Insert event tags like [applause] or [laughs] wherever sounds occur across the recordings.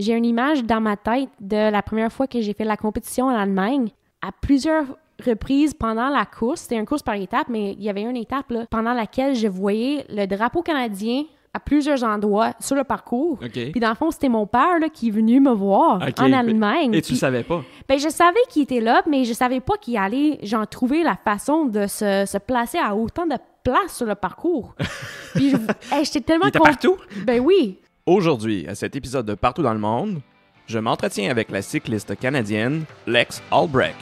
j'ai une image dans ma tête de la première fois que j'ai fait la compétition en Allemagne. À plusieurs reprises pendant la course, c'était une course par étape, mais il y avait une étape là, pendant laquelle je voyais le drapeau canadien à plusieurs endroits sur le parcours. Puis dans le fond, c'était mon père là, qui est venu me voir en ben, Allemagne. Et tu savais pas? Ben, je savais qu'il était là, mais je savais pas qu'il allait, j'en trouver la façon de se, placer à autant de place sur le parcours. [laughs] puis j'étais tellement... Il était partout? Ben oui. Aujourd'hui, à cet épisode de Partout dans le monde, je m'entretiens avec la cycliste canadienne Lex Albrecht.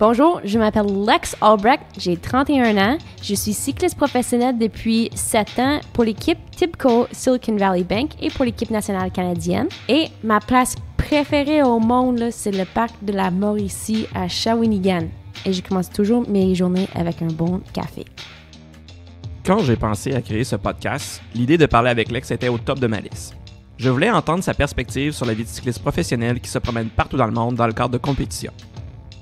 Bonjour, je m'appelle Lex Albrecht, j'ai 31 ans. Je suis cycliste professionnel depuis 7 ans pour l'équipe tipco Silicon Valley Bank et pour l'équipe nationale canadienne. Et ma place préférée au monde, c'est le parc de la Mauricie à Shawinigan. Et je commence toujours mes journées avec un bon café. Quand j'ai pensé à créer ce podcast, l'idée de parler avec Lex était au top de ma liste. Je voulais entendre sa perspective sur la vie de cycliste professionnel qui se promène partout dans le monde dans le cadre de compétitions.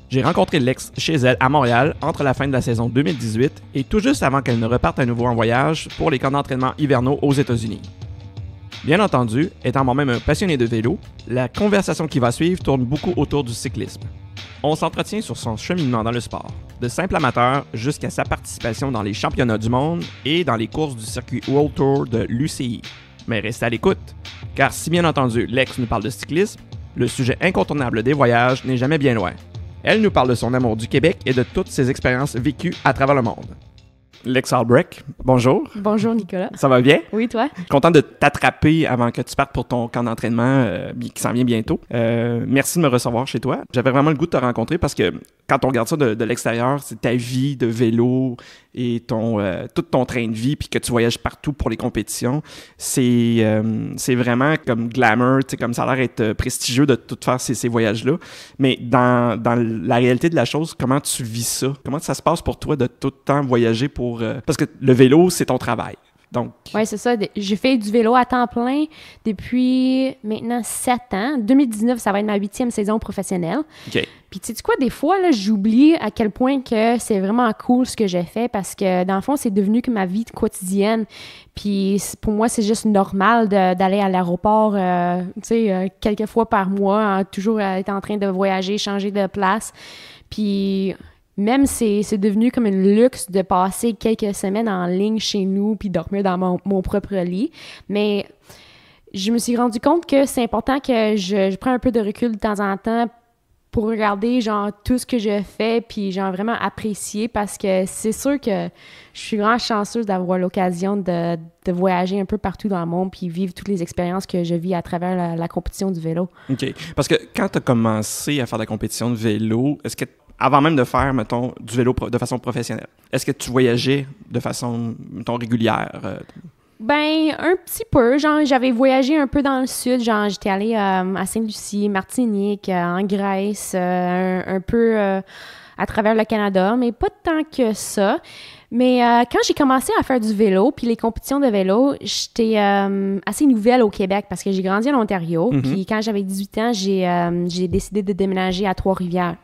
J'ai rencontré Lex chez elle à Montréal entre la fin de la saison 2018 et tout juste avant qu'elle ne reparte à nouveau en voyage pour les camps d'entraînement hivernaux aux États-Unis. Bien entendu, étant moi-même un passionné de vélo, la conversation qui va suivre tourne beaucoup autour du cyclisme. On s'entretient sur son cheminement dans le sport, de simple amateur jusqu'à sa participation dans les championnats du monde et dans les courses du circuit World Tour de l'UCI. Mais restez à l'écoute, car si bien entendu Lex nous parle de cyclisme, le sujet incontournable des voyages n'est jamais bien loin. Elle nous parle de son amour du Québec et de toutes ses expériences vécues à travers le monde. Lex Albrecht, bonjour. Bonjour Nicolas. Ça va bien? Oui, toi? Content de t'attraper avant que tu partes pour ton camp d'entraînement euh, qui s'en vient bientôt. Euh, merci de me recevoir chez toi. J'avais vraiment le goût de te rencontrer parce que quand on regarde ça de, l'extérieur, c'est ta vie de vélo et ton, euh, tout ton train de vie, puis que tu voyages partout pour les compétitions. C'est c'est vraiment comme glamour, comme ça a l'air être prestigieux de tout faire ces, ces voyages-là. Mais dans, dans la réalité de la chose, comment tu vis ça? Comment ça se passe pour toi de tout le temps voyager pour euh, parce que le vélo, c'est ton travail. Donc... Oui, c'est ça. J'ai fait du vélo à temps plein depuis maintenant sept ans. 2019, ça va être ma huitième saison professionnelle. Ok. Puis tu sais quoi, des fois, j'oublie à quel point que c'est vraiment cool ce que j'ai fait parce que dans le fond, c'est devenu que ma vie quotidienne. Puis pour moi, c'est juste normal d'aller à l'aéroport, euh, tu sais, euh, quelques fois par mois, hein, toujours être en train de voyager, changer de place. Puis même c'est, devenu comme un luxe de passer quelques semaines en ligne chez nous puis dormir dans mon, propre lit. Mais je me suis rendu compte que c'est important que je, je prends un peu de recul de temps en temps pour regarder genre tout ce que je fais puis genre vraiment apprécier parce que c'est sûr que je suis vraiment chanceuse d'avoir l'occasion de, voyager un peu partout dans le monde puis vivre toutes les expériences que je vis à travers la, compétition du vélo. OK. Parce que quand tu as commencé à faire la compétition de vélo, est-ce que avant même de faire, mettons, du vélo de façon professionnelle? Est-ce que tu voyageais de façon, mettons, régulière? Euh? Ben, un petit peu. Genre, j'avais voyagé un peu dans le sud. Genre, j'étais allée euh, à Sainte-Lucie, Martinique, euh, en Grèce, un, peu à travers le Canada, mais pas tant que ça. Mais quand j'ai commencé à faire du vélo, puis les compétitions de vélo, j'étais assez nouvelle au Québec parce que j'ai grandi en Ontario. Mm-hmm. Puis quand j'avais 18 ans, j'ai décidé de déménager à Trois-Rivières.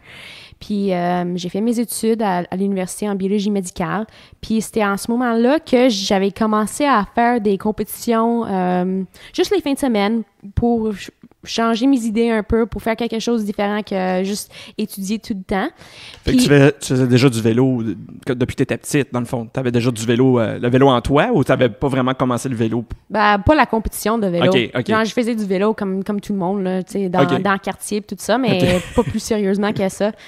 Puis euh, j'ai fait mes études à, l'université en biologie médicale. Puis c'était en ce moment-là que j'avais commencé à faire des compétitions euh, juste les fins de semaine pour changer mes idées un peu pour faire quelque chose de différent que juste étudier tout le temps. tu, faisais déjà du vélo depuis que tu étais petite, dans le fond. Tu avais déjà du vélo, euh, le vélo en toi ou tu n'avais pas vraiment commencé le vélo? Ben, pas la compétition de vélo. Genre, je faisais du vélo comme, comme tout le monde, là, dans, dans le quartier et tout ça, mais pas plus sérieusement que ça. [laughs]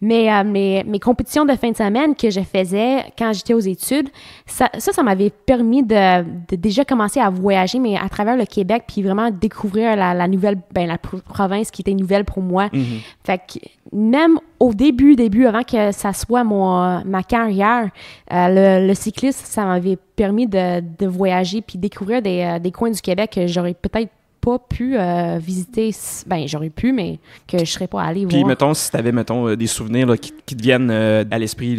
Mais euh, mes, compétitions de fin de semaine que je faisais quand j'étais aux études, ça, ça, m'avait permis de, déjà commencer à voyager, mais à travers le Québec, puis vraiment découvrir la, nouvelle, ben, la province qui était nouvelle pour moi. Mm-hmm. Fait que même au début, début, avant que ça soit mon, ma carrière, euh, le, cycliste, ça m'avait permis de, de voyager puis découvrir des, euh, des coins du Québec que j'aurais peut-être pu euh, visiter. Ben, j'aurais pu, mais que je serais pas allé voir. Puis, mettons, si tu avais, mettons, euh, des souvenirs qui, qui, te viennent euh, à l'esprit,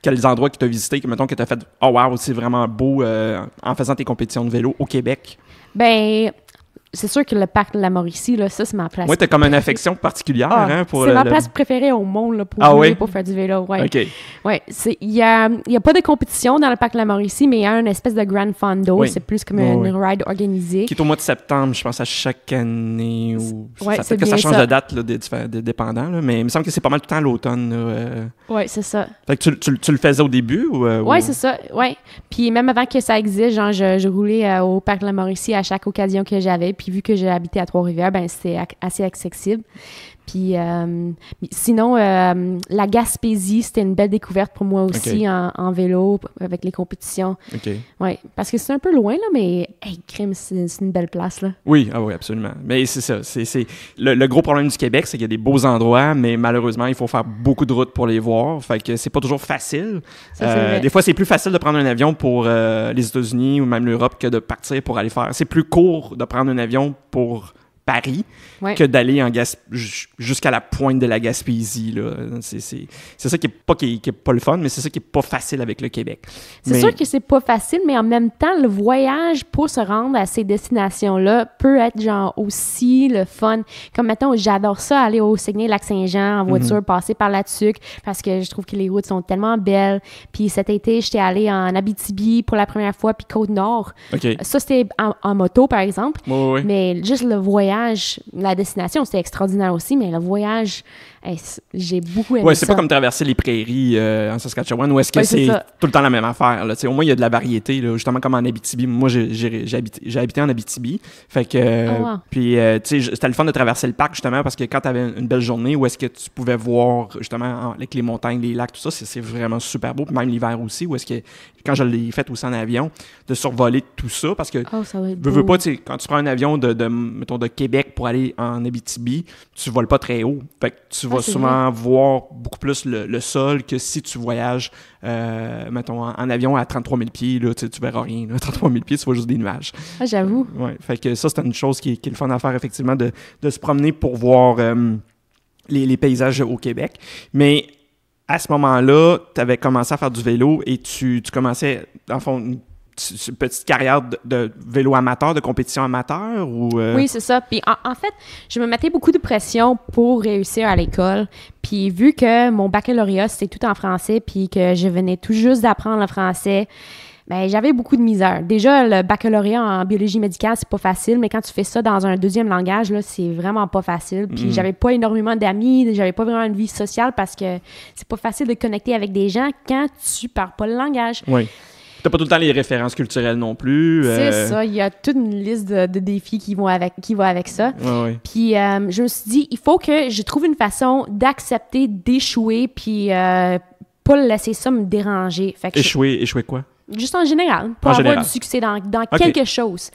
quels endroits que tu as visités, que, mettons, que tu as fait « Oh wow, c'est vraiment beau en faisant tes compétitions de vélo au Québec ». Ben, c'est sûr que le parc de la Mauricie, là, ça, c'est ma place. Moi, t'as comme une affection particulière ah, hein, C'est ma place préférée au monde là, pour, ah pour faire du vélo. Ouais. OK. Ouais, il n'y a, y a pas de compétition dans le parc de la Mauricie, mais il y a une espèce de Grand Fondo. Oui. C'est plus comme une ride organisée. Qui est au mois de septembre, je pense, à chaque année. Ou... Ouais, ça que ça change de date là, des, mais il me semble que c'est pas mal tout le temps l'automne. Euh. Oui, c'est ça. tu, tu, le faisais au début ou. Euh, oui, c'est ça. Ouais. Puis même avant que ça existe, genre, je, je roulais euh, au parc de la Mauricie à chaque occasion que j'avais puis vu que j'ai habité à Trois-Rivières, ben c'est assez accessible. Puis euh, sinon, euh, la Gaspésie, c'était une belle découverte pour moi aussi en, vélo avec les compétitions. OK. Oui, parce que c'est un peu loin, là, mais c'est une belle place. Là. Oui, ah oui, absolument. Mais c'est ça. le, gros problème du Québec, c'est qu'il y a des beaux endroits, mais malheureusement, il faut faire beaucoup de routes pour les voir. Fait que c'est pas toujours facile. Euh, des fois, c'est plus facile de prendre un avion pour les États-Unis ou même l'Europe que de partir pour aller faire. C'est plus court de prendre un avion pour Paris que d'aller jusqu'à la pointe de la Gaspésie. C'est ça qui n'est pas, qui est, le fun, mais c'est ça qui n'est pas facile avec le Québec. C'est sûr que c'est pas facile, mais en même temps, le voyage pour se rendre à ces destinations-là peut être genre aussi le fun. Comme maintenant, j'adore ça, aller au Saguenay-Lac-Saint-Jean en voiture, mm-hmm. passer par la Tuque, parce que je trouve que les routes sont tellement belles. Puis cet été, j'étais allée en Abitibi pour la première fois, puis Côte-Nord. Ça, c'était en, moto, par exemple. Mais juste le voyage la destination, c'est extraordinaire aussi, mais le voyage j'ai beaucoup aimé ouais, c'est pas comme traverser les prairies euh, en Saskatchewan où est-ce que c'est tout le temps la même affaire. Au moins, il y a de la variété, là, justement comme en Abitibi. Moi, j'ai habité, en Abitibi. Fait que, ah, euh, c'était le fun de traverser le parc, justement, parce que quand tu avais une belle journée où est-ce que tu pouvais voir, justement, avec les montagnes, les lacs, tout ça, c'est vraiment super beau. même l'hiver aussi, où est-ce que, quand je l'ai fait aussi en avion, de survoler tout ça, parce que, oh, veux, quand tu prends un avion de, de, de Québec pour aller en Abitibi, tu voles pas très haut. Fait tu vas souvent voir beaucoup plus le, sol que si tu voyages, euh, mettons, en, avion à 33 000 pieds. Là, tu, ne verras rien. Là. 33 [laughs] 000 pieds, tu vois juste des nuages. Ah, j'avoue. ouais. Fait que ça, c'est une chose qui, qui, est le fun à faire, effectivement, de, de se promener pour voir euh, les, paysages au Québec. Mais à ce moment-là, tu avais commencé à faire du vélo et tu, tu commençais, en fond, petite carrière de, vélo amateur, de compétition amateur ou euh? Oui, c'est ça. Puis en, fait, je me mettais beaucoup de pression pour réussir à l'école. Puis vu que mon baccalauréat c'était tout en français, puis que je venais tout juste d'apprendre le français, ben j'avais beaucoup de misère. Déjà le baccalauréat en biologie médicale, c'est pas facile, mais quand tu fais ça dans un deuxième langage là, c'est vraiment pas facile. Puis mm-hmm. j'avais pas énormément d'amis, j'avais pas vraiment une vie sociale parce que c'est pas facile de connecter avec des gens quand tu parles pas le langage. Oui. T'as pas tout le temps les références culturelles non plus. Euh. C'est ça. Il y a toute une liste de, défis qui vont avec, qui vont avec ça. Ouais, Puis euh, je me suis dit, il faut que je trouve une façon d'accepter d'échouer, puis euh, pas laisser ça me déranger. échouer, échouer quoi? Juste en général, pour avoir du succès dans, dans quelque chose.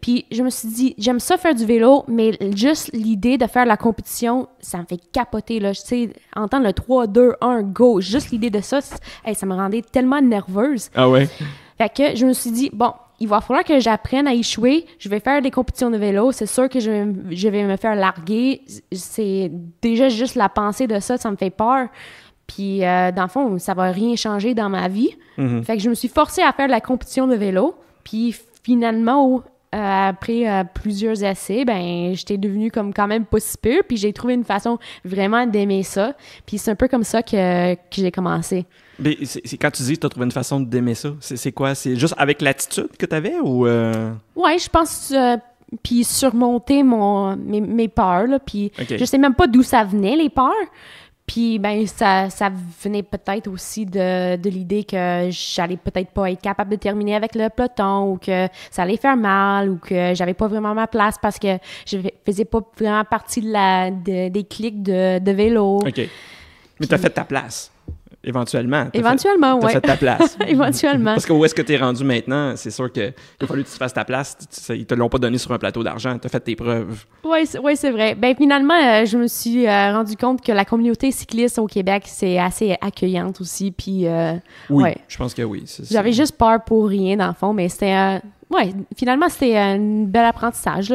Puis je me suis dit, j'aime ça faire du vélo, mais juste l'idée de faire la compétition, ça me fait capoter. Là. sais, entendre le 3, 2, 1, go, juste l'idée de ça, ça me rendait tellement nerveuse. Ah ouais? Fait que je me suis dit, bon, il va falloir que j'apprenne à échouer. Je vais faire des compétitions de vélo. C'est sûr que je, je vais me faire larguer. C'est déjà juste la pensée de ça, ça me fait peur. Puis, euh, dans le fond, ça va rien changer dans ma vie. Mhm. Fait que je me suis forcée à faire de la compétition de vélo. Puis, finalement, euh, après euh, plusieurs essais, ben j'étais devenue comme quand même pas si pure. puis j'ai trouvé une façon vraiment d'aimer ça. Puis c'est un peu comme ça que, j'ai commencé. Mais c'est quand tu dis que tu as trouvé une façon d'aimer ça, c'est quoi? C'est juste avec l'attitude que tu avais ou... Ouais, je pense... puis surmonter mon, mes, peurs, là, puis je sais même pas d'où ça venait, les peurs. Puis, ben, ça, ça venait peut-être aussi de, de l'idée que j'allais peut-être pas être capable de terminer avec le peloton ou que ça allait faire mal ou que j'avais pas vraiment ma place parce que je faisais pas vraiment partie de la, des clics de, de vélo. OK. Mais tu as fait ta place. Éventuellement. Éventuellement, oui. fait ta place. [laughs] Éventuellement. Parce que où est-ce que tu es rendu maintenant? C'est sûr qu'il a fallu que tu fasses ta place. Ils te l'ont pas donné sur un plateau d'argent. Tu as fait tes preuves. Oui, c'est vrai. Ben, finalement, euh, je me suis euh, rendu compte que la communauté cycliste au Québec, c'est assez accueillante aussi. Puis, euh, oui, je pense que oui. J'avais juste peur pour rien, dans le fond, mais c'était oui, finalement, c'était un bel apprentissage.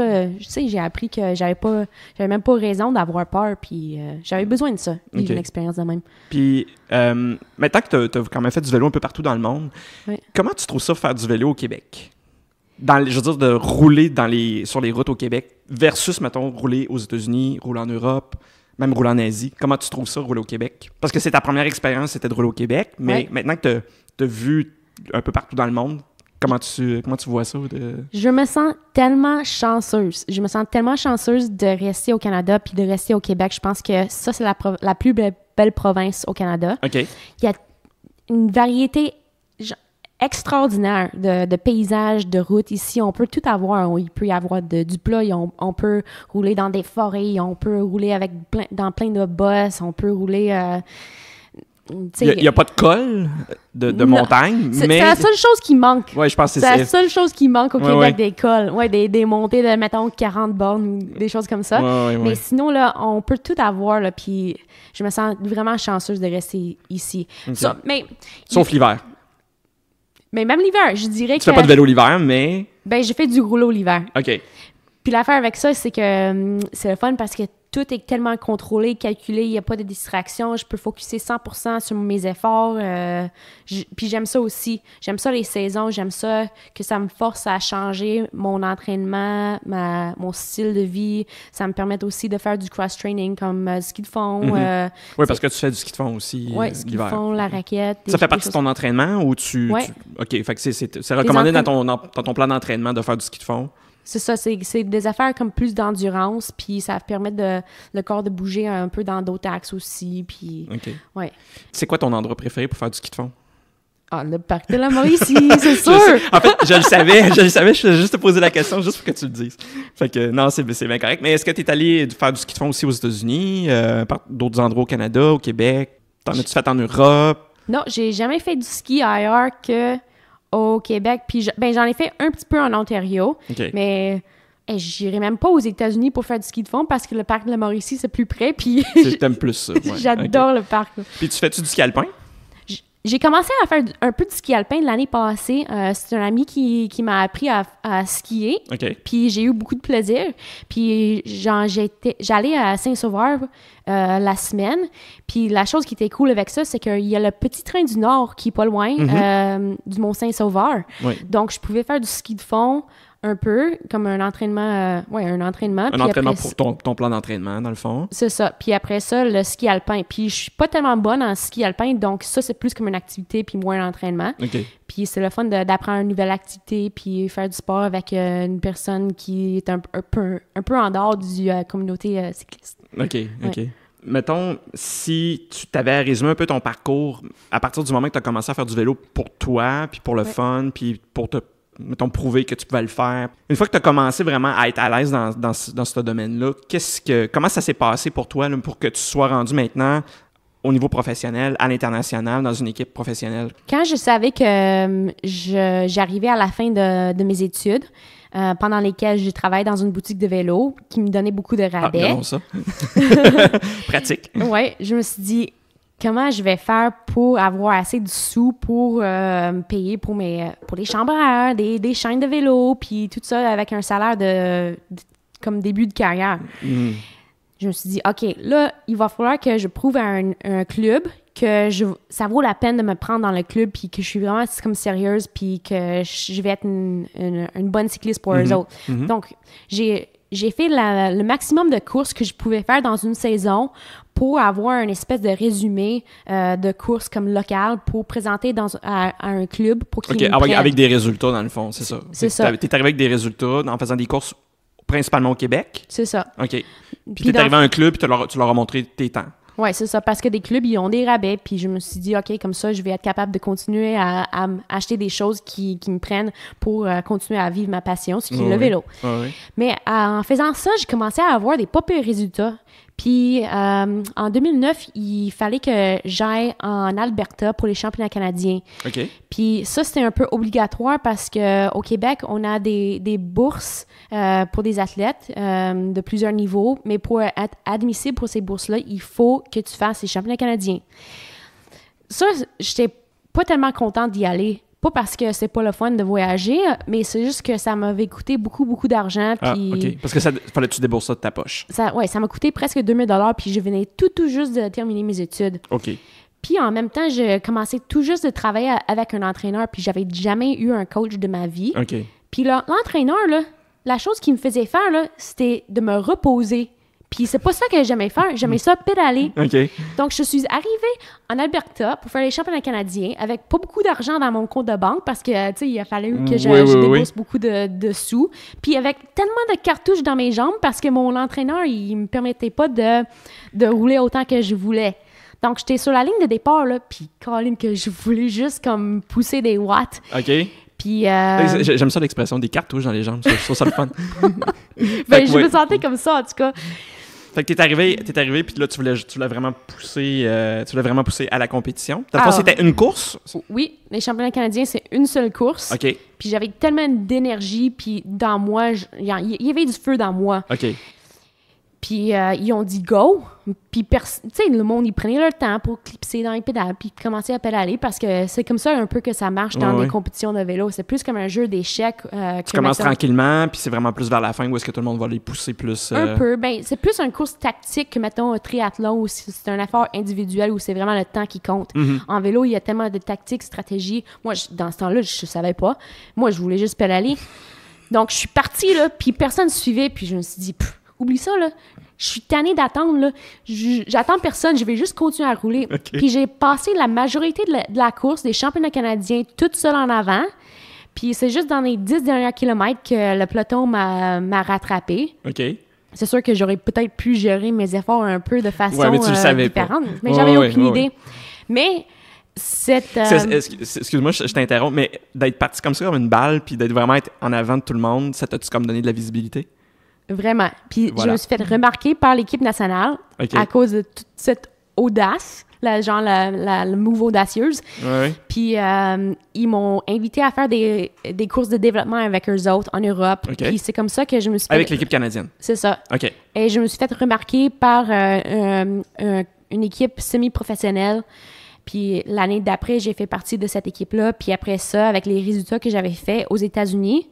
sais, j'ai appris que j'avais pas, même pas raison d'avoir peur, puis euh, j'avais besoin de ça, une expérience de même. Puis, euh, maintenant que tu as, quand même fait du vélo un peu partout dans le monde, comment tu trouves ça faire du vélo au Québec? Dans, je veux dire, de rouler dans les, sur les routes au Québec versus, mettons, rouler aux États-Unis, rouler en Europe, même rouler en Asie. Comment tu trouves ça, rouler au Québec? Parce que c'est ta première expérience, c'était de rouler au Québec, mais maintenant que tu as vu un peu partout dans le monde, Comment tu, vois ça? Je me sens tellement chanceuse. Je me sens tellement chanceuse de rester au Canada puis de rester au Québec. Je pense que ça, c'est la, la plus belle, province au Canada. OK. Il y a une variété extraordinaire de, de, paysages, de routes. Ici, on peut tout avoir. il peut y avoir de, du plat, on, peut rouler dans des forêts, on peut rouler avec plein, dans plein de bosses, on peut rouler euh, il n'y a, pas de col de, montagne, mais... C'est la seule chose qui manque. Ouais, je pense c'est la seule chose qui manque au Québec, des cols. Ouais, des, des, montées de, mettons, 40 bornes ou des choses comme ça. mais sinon, là, on peut tout avoir, là, puis je me sens vraiment chanceuse de rester ici. mais, Sauf l'hiver. Mais même l'hiver, je dirais que... Tu fais pas de vélo l'hiver, mais... Ben, j'ai fait du rouleau l'hiver. OK. Puis l'affaire avec ça, c'est que hum, c'est le fun parce que tout est tellement contrôlé, calculé, il n'y a pas de distraction, je peux focuser 100% sur mes efforts. Euh, puis j'aime ça aussi. J'aime ça les saisons, j'aime ça que ça me force à changer mon entraînement, ma, mon style de vie. Ça me permet aussi de faire du cross-training comme euh, ski de fond. Mhm. Euh, oui, parce que tu fais du ski de fond aussi. Oui, ski de fond, la mhm. raquette. Ça fait partie de ton entraînement ou tu. Oui. Ok, fait c'est recommandé dans, ton, dans ton plan d'entraînement de faire du ski de fond? c'est ça, c'est des affaires comme plus d'endurance, puis ça permet de, le corps de bouger un peu dans d'autres axes aussi, puis... Ouais. C'est quoi ton endroit préféré pour faire du ski de fond? Ah, le parc de la Mauricie, [laughs] c'est sûr! en fait, je le savais, je le savais, je voulais juste te poser la question, juste pour que tu le dises. Fait que, non, c'est bien correct. Mais est-ce que tu es allé faire du ski de fond aussi aux États-Unis, euh, d'autres endroits au Canada, au Québec? T'en as-tu fait en Europe? Non, j'ai jamais fait du ski ailleurs que au Québec. Puis ben, j'en ai fait un petit peu en Ontario, mais eh, j'irai même pas aux États-Unis pour faire du ski de fond parce que le parc de la Mauricie, c'est plus près. Puis. plus ça. [laughs] J'adore le parc. Puis tu fais-tu du ski alpin? J'ai commencé à faire un peu de ski alpin l'année passée. Euh, c'est un ami qui, m'a appris à, skier. Puis j'ai eu beaucoup de plaisir. Puis j'allais à Saint-Sauveur euh, la semaine. Puis la chose qui était cool avec ça, c'est qu'il y a le petit train du Nord qui est pas loin mhm. euh, du Mont-Saint-Sauveur. Donc je pouvais faire du ski de fond, un peu, comme un entraînement. Euh, un entraînement. Un entraînement pour ton, plan d'entraînement, dans le fond. C'est ça. Puis après ça, le ski alpin. Puis je suis pas tellement bonne en ski alpin, donc ça, c'est plus comme une activité puis moins l'entraînement. OK. Puis c'est le fun d'apprendre une nouvelle activité puis faire du sport avec euh, une personne qui est un, peu, un peu en dehors du euh, communauté cycliste. OK, OK. Mettons, si tu t'avais résumé un peu ton parcours à partir du moment que tu as commencé à faire du vélo pour toi, puis pour le fun, puis pour te mettons, prouver que tu pouvais le faire. Une fois que tu as commencé vraiment à être à l'aise dans, dans, dans, ce domaine-là, qu'est-ce que, comment ça s'est passé pour toi pour que tu sois rendu maintenant au niveau professionnel, à l'international, dans une équipe professionnelle? Quand je savais que euh, j'arrivais à la fin de, de mes études, euh, pendant lesquelles j'ai travaillé dans une boutique de vélo qui me donnait beaucoup de ah, rabais. Ah, ça. [laughs] Pratique. Oui, je me suis dit, comment je vais faire pour avoir assez de sous pour euh, payer pour mes pour les chambres des, des, chaînes de vélo, puis tout ça avec un salaire de, comme début de carrière. Mm. Je me suis dit, OK, là, il va falloir que je prouve à un, club que je, ça vaut la peine de me prendre dans le club, puis que je suis vraiment comme sérieuse, puis que je vais être une, bonne cycliste pour eux mm-hmm. autres. Mm-hmm. Donc, j'ai j'ai fait le maximum de courses que je pouvais faire dans une saison pour avoir une espèce de résumé euh, de courses comme local pour présenter dans, à, un club pour qu'il okay, avec, ah, avec, des résultats, dans le fond, c'est ça. C'est ça. es arrivé avec des résultats en faisant des courses principalement au Québec. C'est ça. OK. Puis, tu t'es arrivé à un club, puis tu leur as montré tes temps. Oui, c'est ça, parce que des clubs, ils ont des rabais, puis je me suis dit, OK, comme ça, je vais être capable de continuer à, acheter des choses qui, qui me prennent pour euh, continuer à vivre ma passion, ce qui est le vélo. Mais euh, en faisant ça, j'ai commencé à avoir des pas pires résultats. Puis euh, en 2009, il fallait que j'aille en Alberta pour les championnats canadiens. OK. Puis ça, c'était un peu obligatoire parce que au Québec, on a des, des bourses euh, pour des athlètes euh, de plusieurs niveaux, mais pour être admissible pour ces bourses-là, il faut que tu fasses les championnats canadiens. Ça, j'étais pas tellement contente d'y aller pas parce que c'est pas le fun de voyager, mais c'est juste que ça m'avait coûté beaucoup, beaucoup d'argent. Ah, Parce que ça fallait tu débourses ça de ta poche. Ça, ouais, ça m'a coûté presque 2000 puis je venais tout, tout juste de terminer mes études. OK. Puis en même temps, j'ai commencé tout juste de travailler avec un entraîneur, puis j'avais jamais eu un coach de ma vie. OK. Puis là, l'entraîneur, là, la chose qui me faisait faire, là, c'était de me reposer. Puis c'est pas ça que j'aimais faire. J'aimais ça pédaler. OK. Donc, je suis arrivée en Alberta pour faire les championnats canadiens avec pas beaucoup d'argent dans mon compte de banque parce que, tu sais, il a fallu que je, mm, beaucoup de, sous. Puis avec tellement de cartouches dans mes jambes parce que mon entraîneur, il me permettait pas de, de rouler autant que je voulais. Donc, j'étais sur la ligne de départ, là, puis Colin, que je voulais juste comme pousser des watts. OK. Puis. Euh, j'aime ça l'expression des cartouches dans les jambes. Je trouve ça le fun. [laughs] Ben, je me sentais comme ça, en tout cas. Fait que t'es arrivé, t'es arrivé, puis là tu voulais, vraiment poussé, euh, tu vraiment poussé à la compétition. pensé que ah. c'était une course. Oui, les championnats canadiens, c'est une seule course. Ok. Puis j'avais tellement d'énergie, puis dans moi, il y, y, avait du feu dans moi. Ok. Puis euh, ils ont dit go. Puis le monde, ils prenaient leur temps pour clipser dans les pédales, puis commencer à pédaler parce que c'est comme ça un peu que ça marche dans les compétitions de vélo. C'est plus comme un jeu d'échecs. Euh, tu commences tranquillement, puis c'est vraiment plus vers la fin où est-ce que tout le monde va les pousser plus. Un euh, peu. Ben, c'est plus un course tactique que, mettons, un triathlon où c'est un effort individuel où c'est vraiment le temps qui compte. Mhm. En vélo, il y a tellement de tactiques, stratégies. Moi, dans ce temps-là, je savais pas. Moi, je voulais juste pédaler. Donc, je suis partie, là, puis personne ne suivait, puis je me suis dit, Oublie ça, là. Je suis tannée d'attendre, là. J'attends personne, je vais juste continuer à rouler. Puis j'ai passé la majorité de la, course des championnats canadiens toute seule en avant. Puis c'est juste dans les dix derniers kilomètres que le peloton m'a rattrapé. OK. C'est sûr que j'aurais peut-être pu gérer mes efforts un peu de façon ouais, mais tu le euh, savais différente, pas. mais j'avais aucune idée. Mais cette. Euh, excuse-moi, je, t'interromps, mais d'être parti comme ça, comme une balle, puis d'être vraiment en avant de tout le monde, ça t'a-tu comme donné de la visibilité? Vraiment. Puis je me suis fait remarquer par l'équipe nationale à cause de toute cette audace, genre la, la, le move audacieuse. Puis euh, ils m'ont invité à faire des, des, courses de développement avec eux autres en Europe. Puis c'est comme ça que je me suis fait... Avec l'équipe canadienne. C'est ça. OK. Et je me suis fait remarquer par euh, euh, une équipe semi-professionnelle. Puis l'année d'après, j'ai fait partie de cette équipe-là. Puis après ça, avec les résultats que j'avais faits aux États-Unis.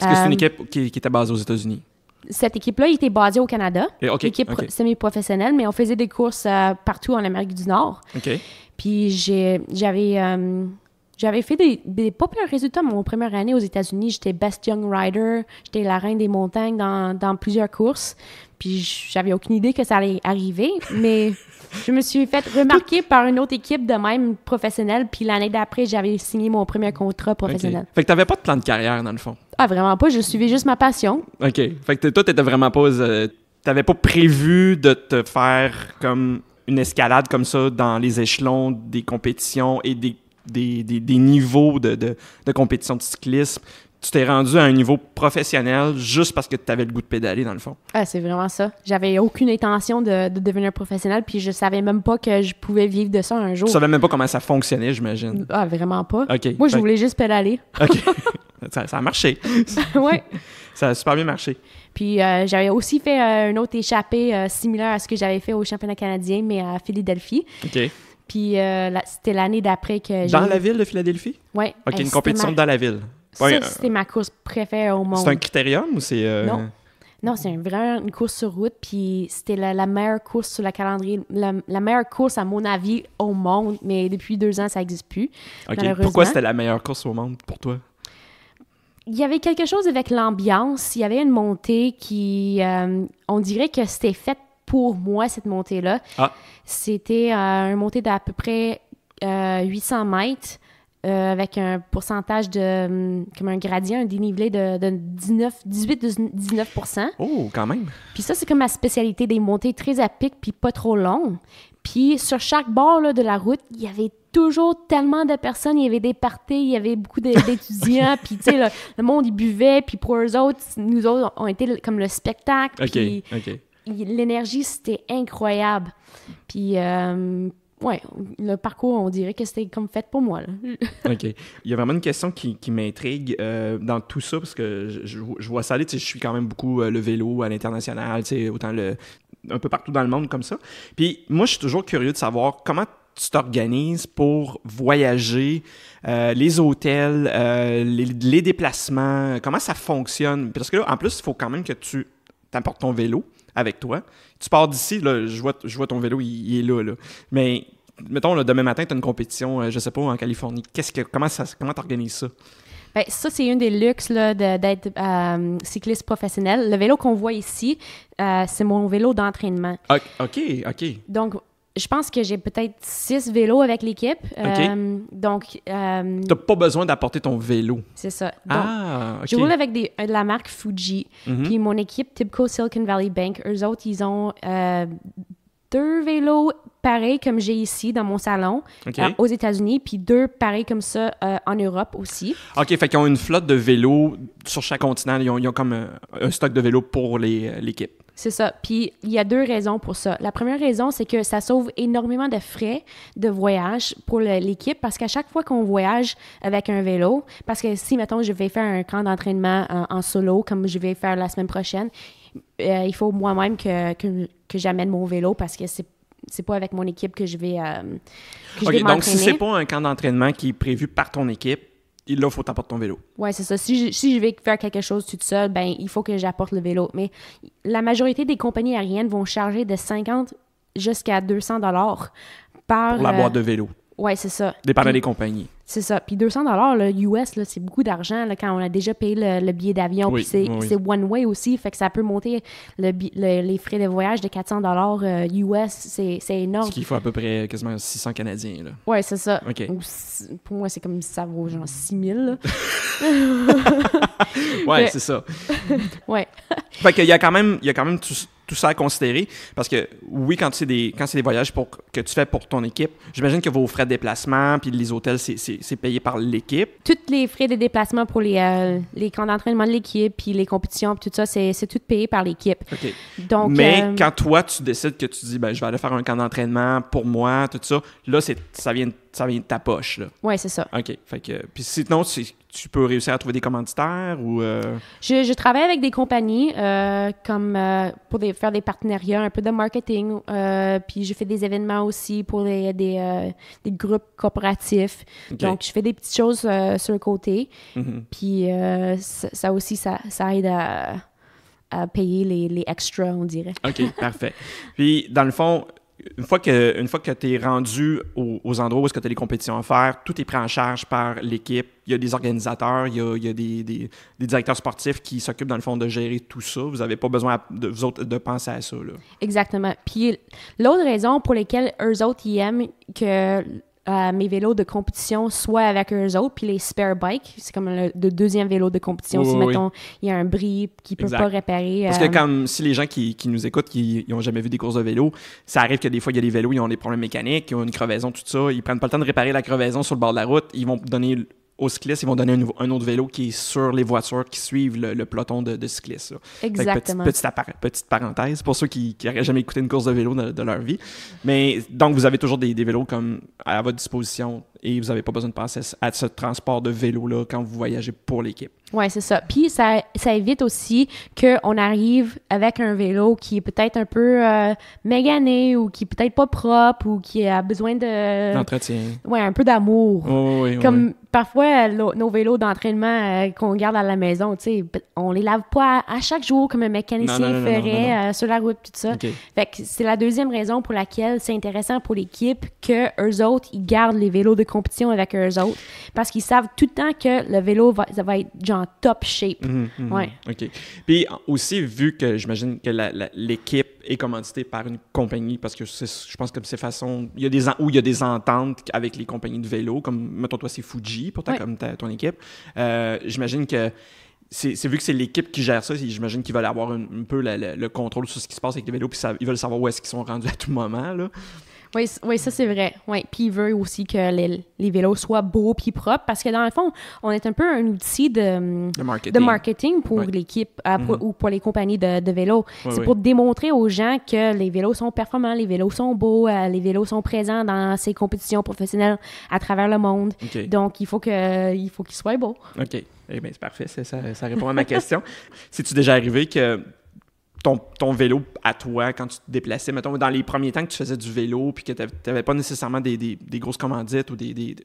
Est-ce que c'est une équipe qui, est était basée aux États-Unis? cette équipe-là, était basée au Canada. équipe semi-professionnelle, mais on faisait des courses euh, partout en Amérique du Nord. Puis j'avais euh, j'avais fait des, des pas pires résultats mon première année aux États-Unis. J'étais Best Young Rider, j'étais la reine des montagnes dans, plusieurs courses. Puis j'avais aucune idée que ça allait arriver, mais [laughs] je me suis fait remarquer par une autre équipe de même professionnelle. Puis l'année d'après, j'avais signé mon premier contrat professionnel. Fait que t'avais pas de plan de carrière dans le fond. Ah, vraiment pas. Je suivais juste ma passion. OK. Fait que toi, t'étais vraiment pas. Euh, t'avais pas prévu de te faire comme une escalade comme ça dans les échelons des compétitions et des, niveaux de compétition de cyclisme tu t'es rendu à un niveau professionnel juste parce que tu avais le goût de pédaler, dans le fond. Ah, c'est vraiment ça. J'avais aucune intention de, devenir professionnel, puis je savais même pas que je pouvais vivre de ça un jour. Tu savais même pas comment ça fonctionnait, j'imagine. Ah, vraiment pas. Moi, je voulais juste pédaler. [laughs] [laughs] ça, a marché. [laughs] Ça a super bien marché. Puis euh, j'avais aussi fait euh, un autre échappé euh, similaire à ce que j'avais fait au championnat canadien, mais à Philadelphie. Puis c'était l'année d'après que j'ai... Dans la ville de Philadelphie? Oui. OK, une compétition dans la ville ça, euh, ma course préférée au monde. C'est un critérium ou c'est. Euh, non. c'est vraiment une course sur route, puis c'était la, meilleure course sur la calendrier, la, meilleure course, à mon avis, au monde, mais depuis deux ans, ça n'existe plus. OK, Pourquoi c'était la meilleure course au monde pour toi? Il y avait quelque chose avec l'ambiance, il y avait une montée qui, euh, on dirait que c'était faite pour moi, cette montée-là. Ah. C'était une montée d'à peu près 800 mètres. Euh, avec un pourcentage de, hum, comme un gradient, un dénivelé de, 19, 18-19 Oh, quand même! Puis ça, c'est comme ma spécialité, des montées très à pic puis pas trop longues. Puis sur chaque bord là, de la route, il y avait toujours tellement de personnes. Il y avait des parties, il y avait beaucoup d'étudiants. [laughs] puis, tu sais, le, monde, il buvait. Puis pour eux autres, nous autres, on était comme le spectacle. OK, OK. L'énergie, c'était incroyable. Puis, euh, ouais, le parcours, on dirait que c'était comme fait pour moi. Là. [laughs] OK. Il y a vraiment une question qui, m'intrigue euh, dans tout ça, parce que je, vois ça aller, je suis quand même beaucoup euh, le vélo à l'international, autant le un peu partout dans le monde comme ça. Puis moi, je suis toujours curieux de savoir comment tu t'organises pour voyager, euh, les hôtels, les, déplacements, comment ça fonctionne. Parce que là, en plus, il faut quand même que tu t'apportes ton vélo avec toi. Tu pars d'ici, je vois, ton vélo, il, est là, Mais mettons, demain matin, tu as une compétition, je euh, je sais pas, en Californie. Qu'est-ce que, comment tu organises ça? Bien, ça, c'est un des luxes d'être euh, cycliste professionnel. Le vélo qu'on voit ici, euh, c'est mon vélo d'entraînement. OK, OK. Donc, je pense que j'ai peut-être six vélos avec l'équipe. Euh, donc. Euh, T'as pas besoin d'apporter ton vélo. C'est ça. ah, OK. Je roule avec euh, de la marque Fuji. Mhm. Puis mon équipe, Tipco Silicon Valley Bank, eux autres, ils ont deux vélos pareils comme j'ai ici dans mon salon aux États-Unis, puis deux pareils comme ça en Europe aussi. OK, fait qu'ils ont une flotte de vélos sur chaque continent. Ils ont, comme un, un stock de vélos pour l'équipe. C'est ça. Puis il y a deux raisons pour ça. La première raison, c'est que ça sauve énormément de frais de voyage pour l'équipe parce qu'à chaque fois qu'on voyage avec un vélo, parce que si, mettons, je vais faire un camp d'entraînement en, solo comme je vais faire la semaine prochaine, euh, il faut moi-même que, que, j'amène mon vélo parce que c'est c'est pas avec mon équipe que je vais. Euh, donc si c'est pas un camp d'entraînement qui est prévu par ton équipe, il là, faut t'apporter ton vélo. Ouais, c'est ça. Si je, vais faire quelque chose toute seule, ben il faut que j'apporte le vélo. Mais la majorité des compagnies aériennes vont charger de 50 jusqu'à 200 dollars par pour la boîte euh, de vélo. Ouais, c'est ça. Dépendant des compagnies. C'est ça. Puis 200 dollars US, c'est beaucoup d'argent quand on a déjà payé le, billet d'avion. puis c'est, one way aussi, fait que ça peut monter le, les frais de voyage de 400 dollars US. Euh, c'est, énorme. Ce qu'il faut à peu près quasiment 600 Canadiens. Là. c'est ça. pour moi, c'est comme si ça vaut genre 6000. [laughs] ouais, c'est ça. [laughs] ouais. Fait qu'il y a quand même, il y a quand même tout tout ça à considérer. Parce que oui, quand c'est des, quand des voyages pour, que tu fais pour ton équipe, j'imagine que vos frais de déplacement puis les hôtels, c'est payé par l'équipe. Tous les frais de déplacement pour les, euh, les camps d'entraînement de l'équipe puis les compétitions puis tout ça, c'est tout payé par l'équipe. Donc, Mais euh, quand toi, tu décides que tu dis, ben, je vais aller faire un camp d'entraînement pour moi, tout ça, là, ça vient de ça vient ta poche, là. Oui, c'est ça. OK. que, puis sinon, tu, tu, peux réussir à trouver des commanditaires ou... Euh? Je, travaille avec des compagnies comme pour des faire des partenariats, un peu de marketing. Euh, puis je fais des événements aussi pour euh, des, groupes coopératifs. Donc, je fais des petites choses euh, sur le côté. Mm-hmm. Puis ça, aussi, ça, aide à, payer les, les, extras, on dirait. OK, [laughs] parfait. Puis, dans le fond, une fois que, une que tu es rendu aux, endroits où tu as les compétitions à faire, tout est pris en charge par l'équipe. Il y a des organisateurs, il y a, des, directeurs sportifs qui s'occupent, dans le fond, de gérer tout ça. Vous n'avez pas besoin, de, vous autres, de penser à ça. Exactement. Puis l'autre raison pour laquelle eux autres, y aiment que mes vélos de compétition soit avec eux autres, puis les spare bikes, c'est comme le, deuxième vélo de compétition. si, mettons, il y a un bris qui ne peut pas réparer. Parce que, euh, comme si les gens qui, qui nous écoutent, qui n'ont jamais vu des courses de vélo, ça arrive que des fois, il y a des vélos, ils ont des problèmes mécaniques, ils ont une crevaison, tout ça. Ils prennent pas le temps de réparer la crevaison sur le bord de la route. Ils vont donner aux cyclistes, ils vont donner un, autre vélo qui est sur les voitures qui suivent le, peloton de, cyclistes. Exactement. Petite, petite, parenthèse pour ceux qui n'auraient jamais écouté une course de vélo de, leur vie. Mais donc, vous avez toujours des, vélos comme à votre disposition et vous n'avez pas besoin de passer à ce transport de vélo-là quand vous voyagez pour l'équipe. Oui, c'est ça. Puis ça, évite aussi qu'on arrive avec un vélo qui est peut-être un peu euh, mégané ou qui est peut-être pas propre ou qui a besoin de... D'entretien. Oui, un peu d'amour. Oh, oui, Comme oui parfois, nos vélos d'entraînement euh, qu'on garde à la maison, on les lave pas à, chaque jour comme un mécanicien ferait euh, sur la route, tout ça. c'est la deuxième raison pour laquelle c'est intéressant pour l'équipe que eux autres, ils gardent les vélos de compétition avec eux autres parce qu'ils savent tout le temps que le vélo va, ça va être genre top shape. Mhm, mhm. OK. Puis aussi, vu que j'imagine que l'équipe et commandité par une compagnie parce que je pense que c'est façon. Il y a des, où il y a des ententes avec les compagnies de vélo, comme, mettons, toi, c'est Fuji pour ta, comme ton équipe. Euh, j'imagine que c'est vu que c'est l'équipe qui gère ça, j'imagine qu'ils veulent avoir un, peu le contrôle sur ce qui se passe avec les vélos, puis ça, ils veulent savoir où est-ce qu'ils sont rendus à tout moment. Là. Oui, ça c'est vrai. Puis il veut aussi que les, vélos soient beaux puis propres parce que dans le fond, on est un peu un outil de, de, marketing. pour l'équipe mhm. ou pour les compagnies de, vélos. c'est pour démontrer aux gens que les vélos sont performants, les vélos sont beaux, euh, les vélos sont présents dans ces compétitions professionnelles à travers le monde. Donc il faut qu'ils soient beaux. OK. Eh bien, c'est parfait, ça, ça, répond à ma question. [laughs] C'est-tu déjà arrivé que ton, ton, vélo à toi quand tu te déplaçais, mettons, dans les premiers temps que tu faisais du vélo puis que tu n'avais pas nécessairement des, des, grosses commandites ou des, des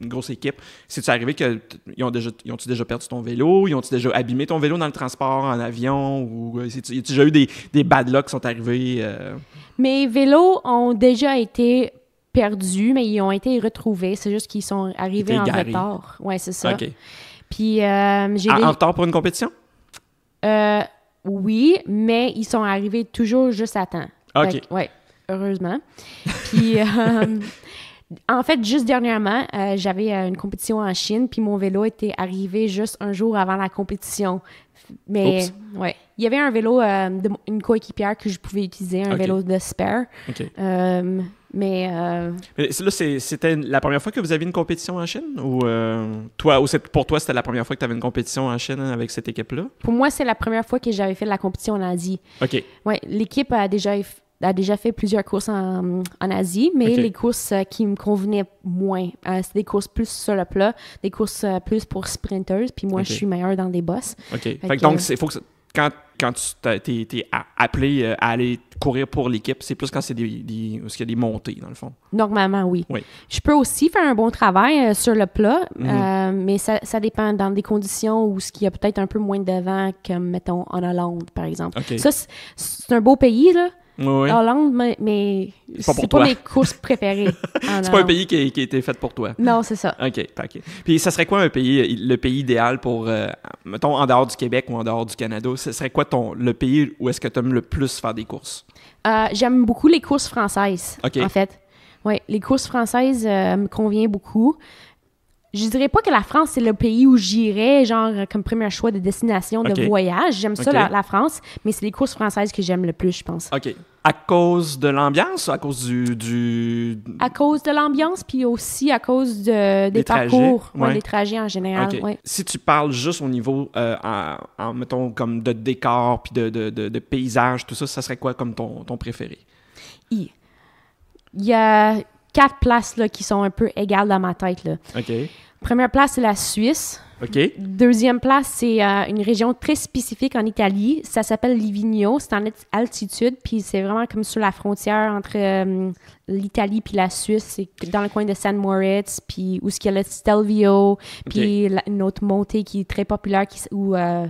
une grosse équipe, c'est-tu arrivé qu'ils ont déjà, ils ont déjà perdu ton vélo, ils ont-tu déjà abîmé ton vélo dans le transport en avion ou euh, y a-tu déjà eu des, des bad luck qui sont arrivés? Euh? Mes vélos ont déjà été perdus, mais ils ont été retrouvés. C'est juste qu'ils sont arrivés en retard. Ouais, c'est ça. Okay. Puis euh, j'ai. En, en, retard pour une compétition? Euh, oui, mais ils sont arrivés toujours juste à temps. OK. heureusement. Puis, [laughs] euh, en fait, juste dernièrement, euh, j'avais euh, une compétition en Chine, puis mon vélo était arrivé juste un jour avant la compétition. Mais, ouais. Il y avait un vélo, de, une coéquipière que je pouvais utiliser, un vélo de spare. Mais, euh, c'était la première fois que vous aviez une compétition en Chine ou, euh, toi, ou pour toi, c'était la première fois que tu avais une compétition en Chine avec cette équipe-là? Pour moi, c'est la première fois que j'avais fait de la compétition en Asie. OK. Oui, l'équipe a déjà a déjà fait plusieurs courses en, Asie, mais les courses euh, qui me convenaient moins. c'est des courses plus sur le plat, des courses plus pour sprinteuses, puis moi, je suis meilleure dans des bosses. OK. donc, il faut que quand, quand tu t'es, appelé euh, à aller courir pour l'équipe, c'est plus quand c'est des, des y a des montées, dans le fond. Normalement, oui. oui. Je peux aussi faire un bon travail euh, sur le plat, mhm. euh, mais ça, ça, dépend dans des conditions où ce qu'il y a peut-être un peu moins de vent, comme, mettons, en Hollande, par exemple. Ça, c'est un beau pays, là. Oui. Ah, Hollande, mais, mais c'est pas, pas mes courses préférées. [laughs] c'est pas un pays qui a, été fait pour toi. Non, c'est ça. OK, OK. Puis ça serait quoi un pays, le pays idéal pour, euh, mettons, en dehors du Québec ou en dehors du Canada, ce serait quoi ton, le pays où est-ce que tu aimes le plus faire des courses? Euh, j'aime beaucoup les courses françaises, en fait. Oui, les courses françaises euh, me conviennent beaucoup je dirais pas que la France, c'est le pays où j'irais, genre, euh, comme premier choix de destination, de voyage. J'aime ça, la, France, mais c'est les courses françaises que j'aime le plus, je pense. OK. À cause de l'ambiance à cause du, du. À cause de l'ambiance, puis aussi à cause de, des, parcours, des trajets en général. Si tu parles juste au niveau, euh, en, mettons, comme de décor, puis de, de, de, paysage, tout ça, ça serait quoi comme ton, ton préféré? Il y a quatre places là, qui sont un peu égales dans ma tête. Là. OK. Première place, c'est la Suisse. OK. Deuxième place, c'est euh, une région très spécifique en Italie. Ça s'appelle Livigno. C'est en altitude, puis c'est vraiment comme sur la frontière entre euh, l'Italie puis la Suisse. C'est dans le coin de San Moritz, puis où ce qu'il y a le Stelvio, puis une autre montée qui est très populaire, qui, où, euh,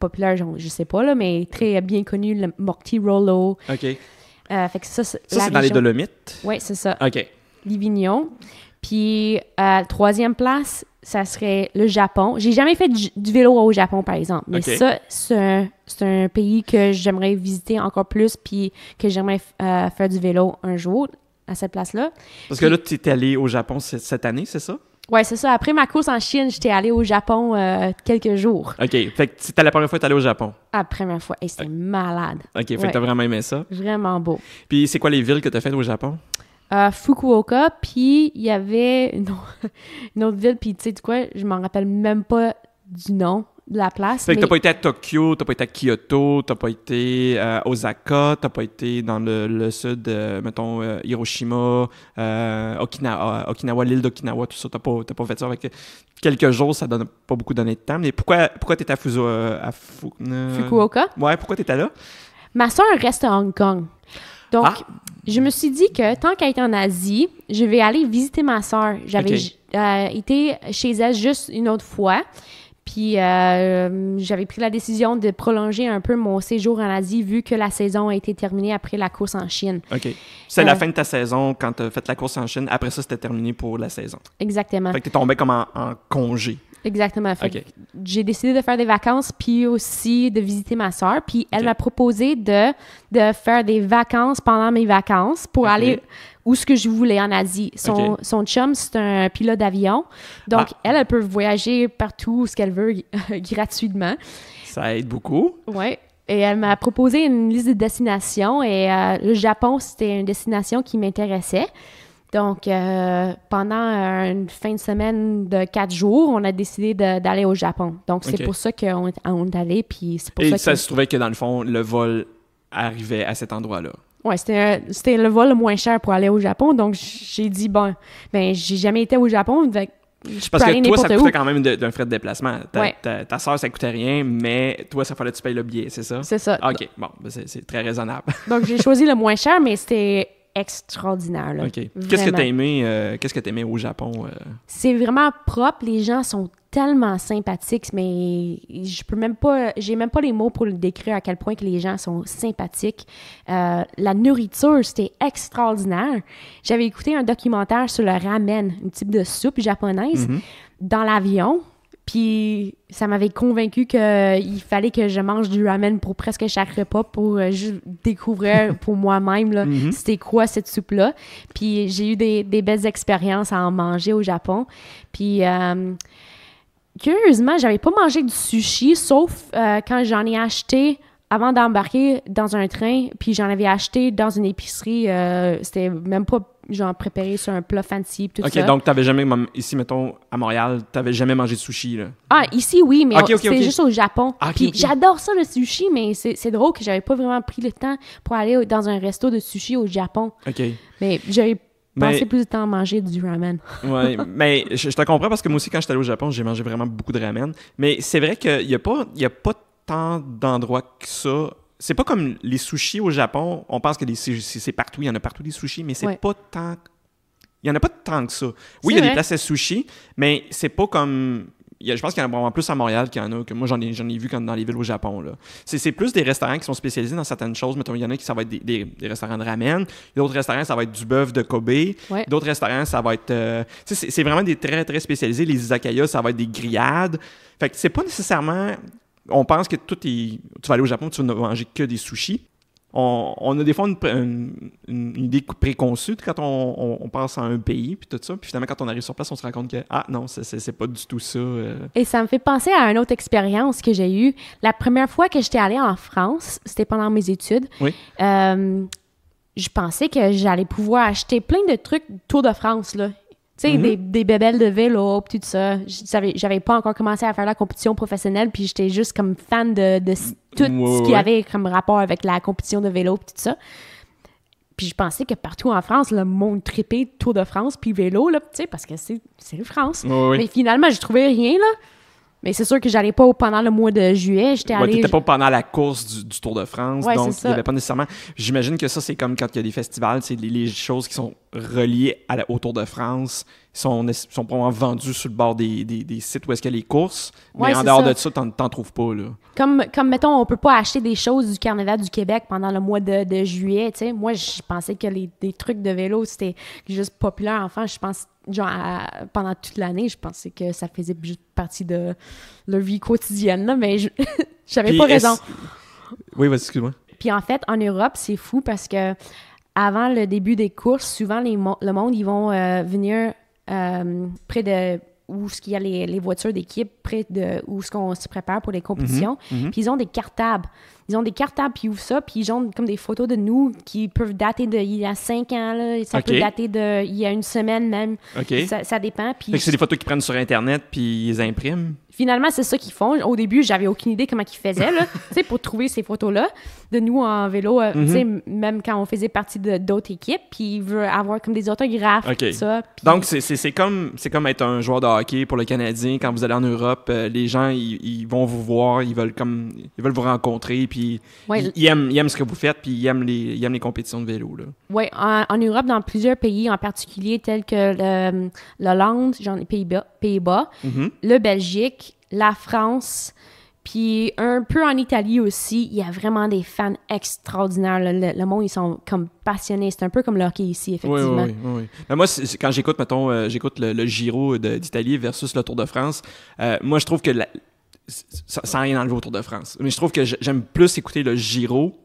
populaire, je sais pas, là, mais très bien connue, le Mortirolo. OK. ça, c'est, ça, c'est dans les Dolomites? Oui, c'est ça. OK. Livignon. Puis troisième place, ça serait le Japon. J'ai jamais fait du, vélo au Japon, par exemple. Mais ça, c'est un, pays que j'aimerais visiter encore plus, puis que j'aimerais euh, faire du vélo un jour à cette place-là. Parce que là, tu es allé au Japon cette année, c'est ça? Oui, c'est ça. Après ma course en Chine, j'étais allé au Japon euh, quelques jours. OK. Fait que c'était la première fois que tu allée au Japon? La ah, première fois. Et c'était malade. OK. Fait que tu as vraiment aimé ça? Vraiment beau. Puis c'est quoi les villes que tu as faites au Japon? Euh, Fukuoka, puis il y avait [laughs] une, autre ville, puis tu sais, du quoi, je m'en rappelle même pas du nom de la place. Fait mais... que t'as pas été à Tokyo, t'as pas été à Kyoto, t'as pas été à euh, Osaka, t'as pas été dans le, sud, euh, mettons, Hiroshima, Okinawa, l'île d'Okinawa, tout ça, t'as pas, pas fait ça. avec quelques jours, ça donne pas beaucoup donné de temps. Mais pourquoi, pourquoi t'étais à, à Fukuoka? Ouais, pourquoi t'étais là? Ma soeur reste à Hong Kong. Donc, ah. je me suis dit que tant qu'elle être en Asie, je vais aller visiter ma soeur. J'avais euh, été chez elle juste une autre fois. Puis euh, j'avais pris la décision de prolonger un peu mon séjour en Asie vu que la saison a été terminée après la course en Chine. OK. C'est la euh, fin de ta saison quand tu as fait la course en Chine. Après ça, c'était terminé pour la saison. Exactement. Fait que tu tombé comme en congé. Exactement. J'ai décidé de faire des vacances, puis aussi de visiter ma soeur. Puis elle m'a proposé de, de faire des vacances pendant mes vacances pour aller où ce que je voulais en Asie. Son, son chum, c'est un pilote d'avion. Donc, ah. elle, elle peut voyager partout où ce qu'elle veut [laughs] gratuitement. Ça aide beaucoup. Oui. Et elle m'a proposé une liste de destinations et euh, le Japon, c'était une destination qui m'intéressait. Donc, euh, pendant euh, une fin de semaine de quatre jours, on a décidé d'aller au Japon. Donc, c'est pour ça qu'on est, allé. Puis c'est pour Et ça, ça se trouvait que dans le fond, le vol arrivait à cet endroit-là. Oui, c'était le vol le moins cher pour aller au Japon. Donc, j'ai dit, bon, ben, j'ai jamais été au Japon. Parce que toi, ça coûtait quand même d'un frais de déplacement. Ta, soeur, ça coûtait rien, mais toi, ça fallait que tu payes le billet, c'est ça? C'est ça. OK, bon, ben, c'est très raisonnable. Donc, j'ai choisi le moins cher, mais c'était extraordinaire. Qu'est-ce que t'as aimé, euh, quest que aimé au Japon? Euh? C'est vraiment propre. Les gens sont tellement sympathiques, mais je peux même pas, j'ai même pas les mots pour le décrire à quel point que les gens sont sympathiques. Euh, la nourriture, c'était extraordinaire. J'avais écouté un documentaire sur le ramen, un type de soupe japonaise, mm-hmm. dans l'avion. Puis ça m'avait convaincu qu'il euh, fallait que je mange du ramen pour presque chaque repas pour euh, juste découvrir [laughs] pour moi-même là, mhm. c'était quoi cette soupe-là. Puis j'ai eu des, belles expériences à en manger au Japon. Puis euh, curieusement, j'avais pas mangé du sushi sauf quand j'en ai acheté avant d'embarquer dans un train, puis j'en avais acheté dans une épicerie, c'était même pas genre préparé sur un plat fancy tout ça. OK, donc t'avais jamais ici mettons à Montréal, t'avais jamais mangé de sushi là. Ah, ici oui, mais c'est juste au Japon. Ah, puis j'adore ça le sushi, mais c'est drôle que j'avais pas vraiment pris le temps pour aller dans un resto de sushi au Japon. OK. Mais j'avais passé plus de temps à manger du ramen. [laughs] oui, mais je, te comprends parce que moi aussi, quand j'étais allée au Japon, j'ai mangé vraiment beaucoup de ramen. Mais c'est vrai qu'il n'y a pas, il y a pas tant d'endroits que ça c'est pas comme les sushis au Japon. On pense que c'est partout, il y en a partout des sushis, mais c'est pas tant. Il y en a pas tant que ça. Oui, il y a des places à sushis, mais c'est pas comme. je pense qu'il y en a vraiment plus à Montréal qu'il y en a, que moi j'en ai, ai, vu dans les villes au Japon. C'est plus des restaurants qui sont spécialisés dans certaines choses. Mettons, il y en a qui ça va être des, restaurants de ramen, d'autres restaurants ça va être du bœuf de Kobe, d'autres restaurants ça va être. Euh, c'est vraiment des très très spécialisés. Les izakayas ça va être des grillades. Fait que c'est pas nécessairement on pense que tout est. Tu vas aller au Japon, tu vas ne manger que des sushis. On, a des fois une, idée préconçue quand on, pense à un pays, puis tout ça. Puis finalement, quand on arrive sur place, on se rend compte que, ah non, c'est pas du tout ça. Euh. Et ça me fait penser à une autre expérience que j'ai eue. La première fois que j'étais allée en France, c'était pendant mes études. Euh, je pensais que j'allais pouvoir acheter plein de trucs Tour de France, là. Tu sais, mhm. des, des, bébelles de vélo, oh, tout ça. J'avais pas encore commencé à faire la compétition professionnelle, puis j'étais juste comme fan de, tout ce qui avait comme rapport avec la compétition de vélo, puis tout ça. Puis je pensais que partout en France, le monde tripé Tour de France, puis vélo, là, tu sais, parce que c'est la France. Mais finalement, j'ai trouvé rien, là. Mais c'est sûr que j'allais pas pendant le mois de juillet. J'étais ouais, pas pendant la course du, Tour de France, donc il n'y avait pas nécessairement. J'imagine que ça, c'est comme quand il y a des festivals, c'est les, choses qui sont reliées au Tour de France sont, sont probablement vendues sur le bord des, sites où est-ce qu'il y a les courses. mais en dehors de ça, t'en trouves pas, là. Comme, comme, mettons, on peut pas acheter des choses du Carnaval du Québec pendant le mois de, juillet, Moi, je pensais que les, trucs de vélo, c'était juste populaire. Enfin, je pense genre, pendant toute l'année, je pensais que ça faisait juste partie de leur vie quotidienne, mais [laughs] j'avais pas raison. Oui, vas-y, excuse-moi. Puis en fait, en Europe, c'est fou parce que avant le début des courses, souvent, les le monde, ils vont euh, venir euh, près de où ce qu'il y a les, voitures d'équipe près de où ce qu'on se prépare pour les compétitions. Mhm, mhm. Puis ils ont des cartables ils ont des cartables, puis ils ouvrent ça, puis ils ont comme des photos de nous qui peuvent dater d'il y a cinq ans, là, ça peut dater d'il y a une semaine même. Ça, dépend. Puis c'est des photos qu'ils prennent sur Internet, puis ils impriment? Finalement, c'est ça qu'ils font. Au début, j'avais aucune idée comment ils faisaient, là, [laughs] pour trouver ces photos-là de nous en vélo, euh, mhm. même quand on faisait partie d'autres équipes, puis ils veulent avoir comme des autographes, tout ça. Donc, c'est comme, comme être un joueur de hockey pour le Canadien. Quand vous allez en Europe, euh, les gens, ils, ils vont vous voir, ils veulent, comme, ils veulent vous rencontrer, puis ils, aiment, ce que vous faites, puis ils aiment les, ils les compétitions de vélo. Oui, en, en, Europe, dans plusieurs pays, en particulier tels que l'Hollande, les Pays-Bas, Pays bas mhm. le Belgique, la France, puis un peu en Italie aussi, il y a vraiment des fans extraordinaires. Le, monde, ils sont comme passionnés. C'est un peu comme le hockey ici, effectivement. Oui, oui, oui. moi, quand j'écoute, mettons, euh, j'écoute le, Giro d'Italie versus le Tour de France, euh, moi, je trouve que la, sans rien enlever au Tour de France. Mais je trouve que j'aime plus écouter le Giro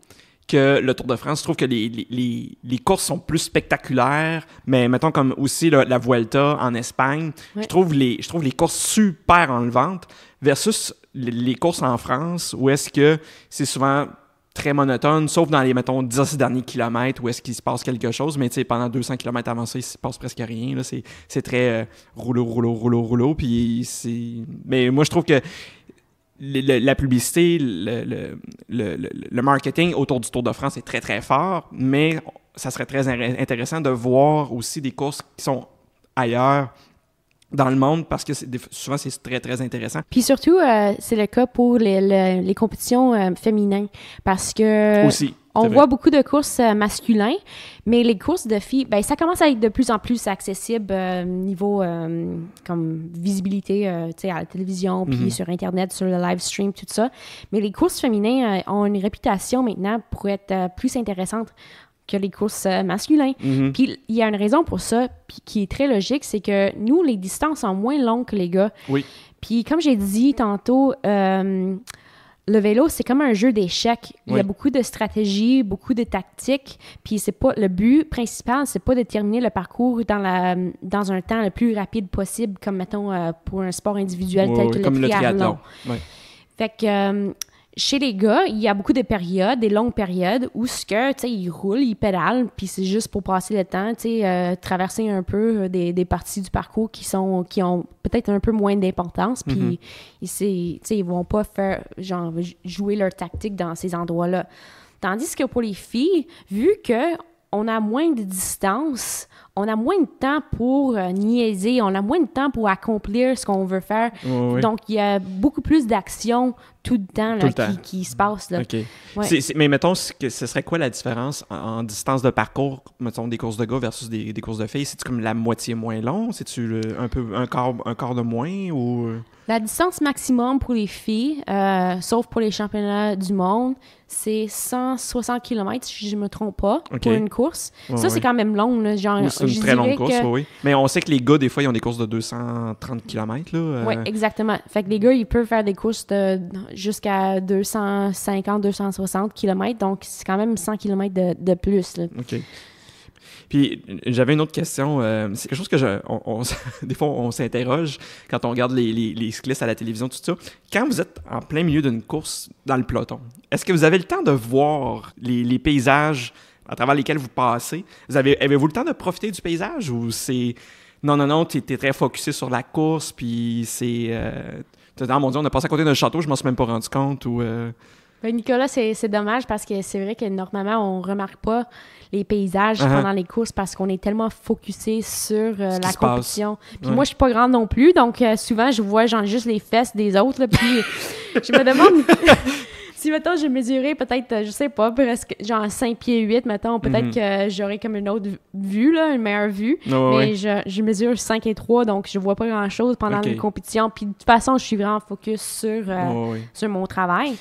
que le Tour de France. Je trouve que les, courses sont plus spectaculaires, mais mettons comme aussi la Vuelta en Espagne, je, trouve les, je trouve les courses super enlevantes versus les, courses en France où est-ce que c'est souvent très monotone, sauf dans les, mettons, 10 derniers kilomètres où est-ce qu'il se passe quelque chose, mais pendant 200 kilomètres avancés, il se passe presque rien. C'est très euh, rouleau, rouleau, rouleau, rouleau, puis c'est... Mais moi, je trouve que la publicité, le, marketing autour du Tour de France est très très fort, mais ça serait très intéressant de voir aussi des courses qui sont ailleurs dans le monde parce que souvent c'est très très intéressant. Puis surtout, euh, c'est le cas pour les, compétitions euh, féminines parce que aussi on voit beaucoup de courses euh, masculines, mais les courses de filles, ben, ça commence à être de plus en plus accessible au euh, niveau euh, comme visibilité à la télévision, puis mhm. sur Internet, sur le live stream, tout ça. Mais les courses féminines ont une réputation maintenant pour être plus intéressantes que les courses masculines. Mhm. Puis il y a une raison pour ça qui est très logique, c'est que nous, les distances sont moins longues que les gars. Oui. Puis comme j'ai dit tantôt, le vélo, c'est comme un jeu d'échecs. Il y a beaucoup de stratégies, beaucoup de tactiques. Puis c'est pas le but principal, c'est pas de terminer le parcours dans la dans un temps le plus rapide possible, comme mettons euh, pour un sport individuel tel que le triathlon. Fait que euh, chez les gars, il y a beaucoup de périodes, des longues périodes où ce que, tu sais, ils roulent, ils pédalent, puis c'est juste pour passer le temps, tu sais, euh, traverser un peu euh, des, parties du parcours qui sont qui ont peut-être un peu moins d'importance, puis mhm. ils, ne vont pas faire genre jouer leur tactique dans ces endroits-là. Tandis que pour les filles, vu que on a moins de distance, on a moins de temps pour euh, niaiser, on a moins de temps pour accomplir ce qu'on veut faire. Donc, il y a beaucoup plus d'action tout le temps, Qui, se passe. Là. mais mettons, que ce serait quoi la différence en, distance de parcours, mettons, des courses de gars versus des, courses de filles? C'est-tu comme la moitié moins long? C'est-tu un peu un quart, un de moins ou... Euh? La distance maximum pour les filles, euh, sauf pour les championnats du monde, c'est 160 km, si je ne me trompe pas, pour une course. ça, c'est quand même long. Là, c'est une très longue course, oui. Mais on sait que les gars, des fois, ils ont des courses de 230 km. Oui, exactement. Fait que les gars, ils peuvent faire des courses jusqu'à 250, 260 km. Donc, c'est quand même 100 km de, de plus. Là. OK. Puis j'avais une autre question. Euh, c'est quelque chose que je, [laughs] des fois on s'interroge quand on regarde les, les, cyclistes à la télévision, tout ça. Quand vous êtes en plein milieu d'une course dans le peloton, est-ce que vous avez le temps de voir les, paysages à travers lesquels vous passez? Vous avez, avez-vous le temps de profiter du paysage ou c'est non, non, non, tu es, très focusé sur la course, puis c'est. Euh, ah mon Dieu, on a passé à côté d'un château, je m'en suis même pas rendu compte. Ou, euh, ben, Nicolas, c'est dommage parce que c'est vrai que normalement, on remarque pas les paysages uh-huh. pendant les courses parce qu'on est tellement focusé sur euh, la compétition. Puis moi, je suis pas grande non plus, donc euh, souvent, je vois genre juste les fesses des autres, puis [laughs] je me demande... [laughs] si, maintenant je mesurais peut-être, euh, je sais pas, presque, genre 5 pieds 8, maintenant peut-être mhm. que j'aurais comme une autre vue, là, une meilleure vue. mais je, mesure 5 et 3, donc je vois pas grand-chose pendant les compétitions. Puis de toute façon, je suis vraiment focus sur, sur mon travail.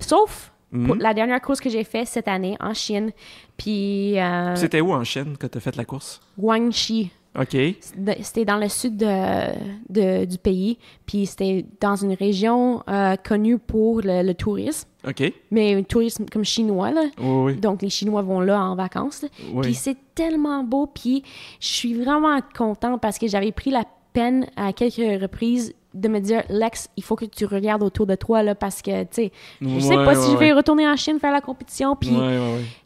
Sauf pour mhm. la dernière course que j'ai faite cette année en Chine. Puis. Euh, c'était où en Chine que tu as fait la course? Guangxi. OK. C'était dans le sud de, du pays, puis c'était dans une région euh, connue pour le, tourisme. OK. Mais un tourisme comme chinois, là. Oui, oui. Donc, les Chinois vont là en vacances. Puis c'est tellement beau, puis je suis vraiment contente parce que j'avais pris la peine à quelques reprises de me dire, Lex, il faut que tu regardes autour de toi, là, parce que, tu sais, je sais pas si je vais retourner en Chine faire la compétition. Puis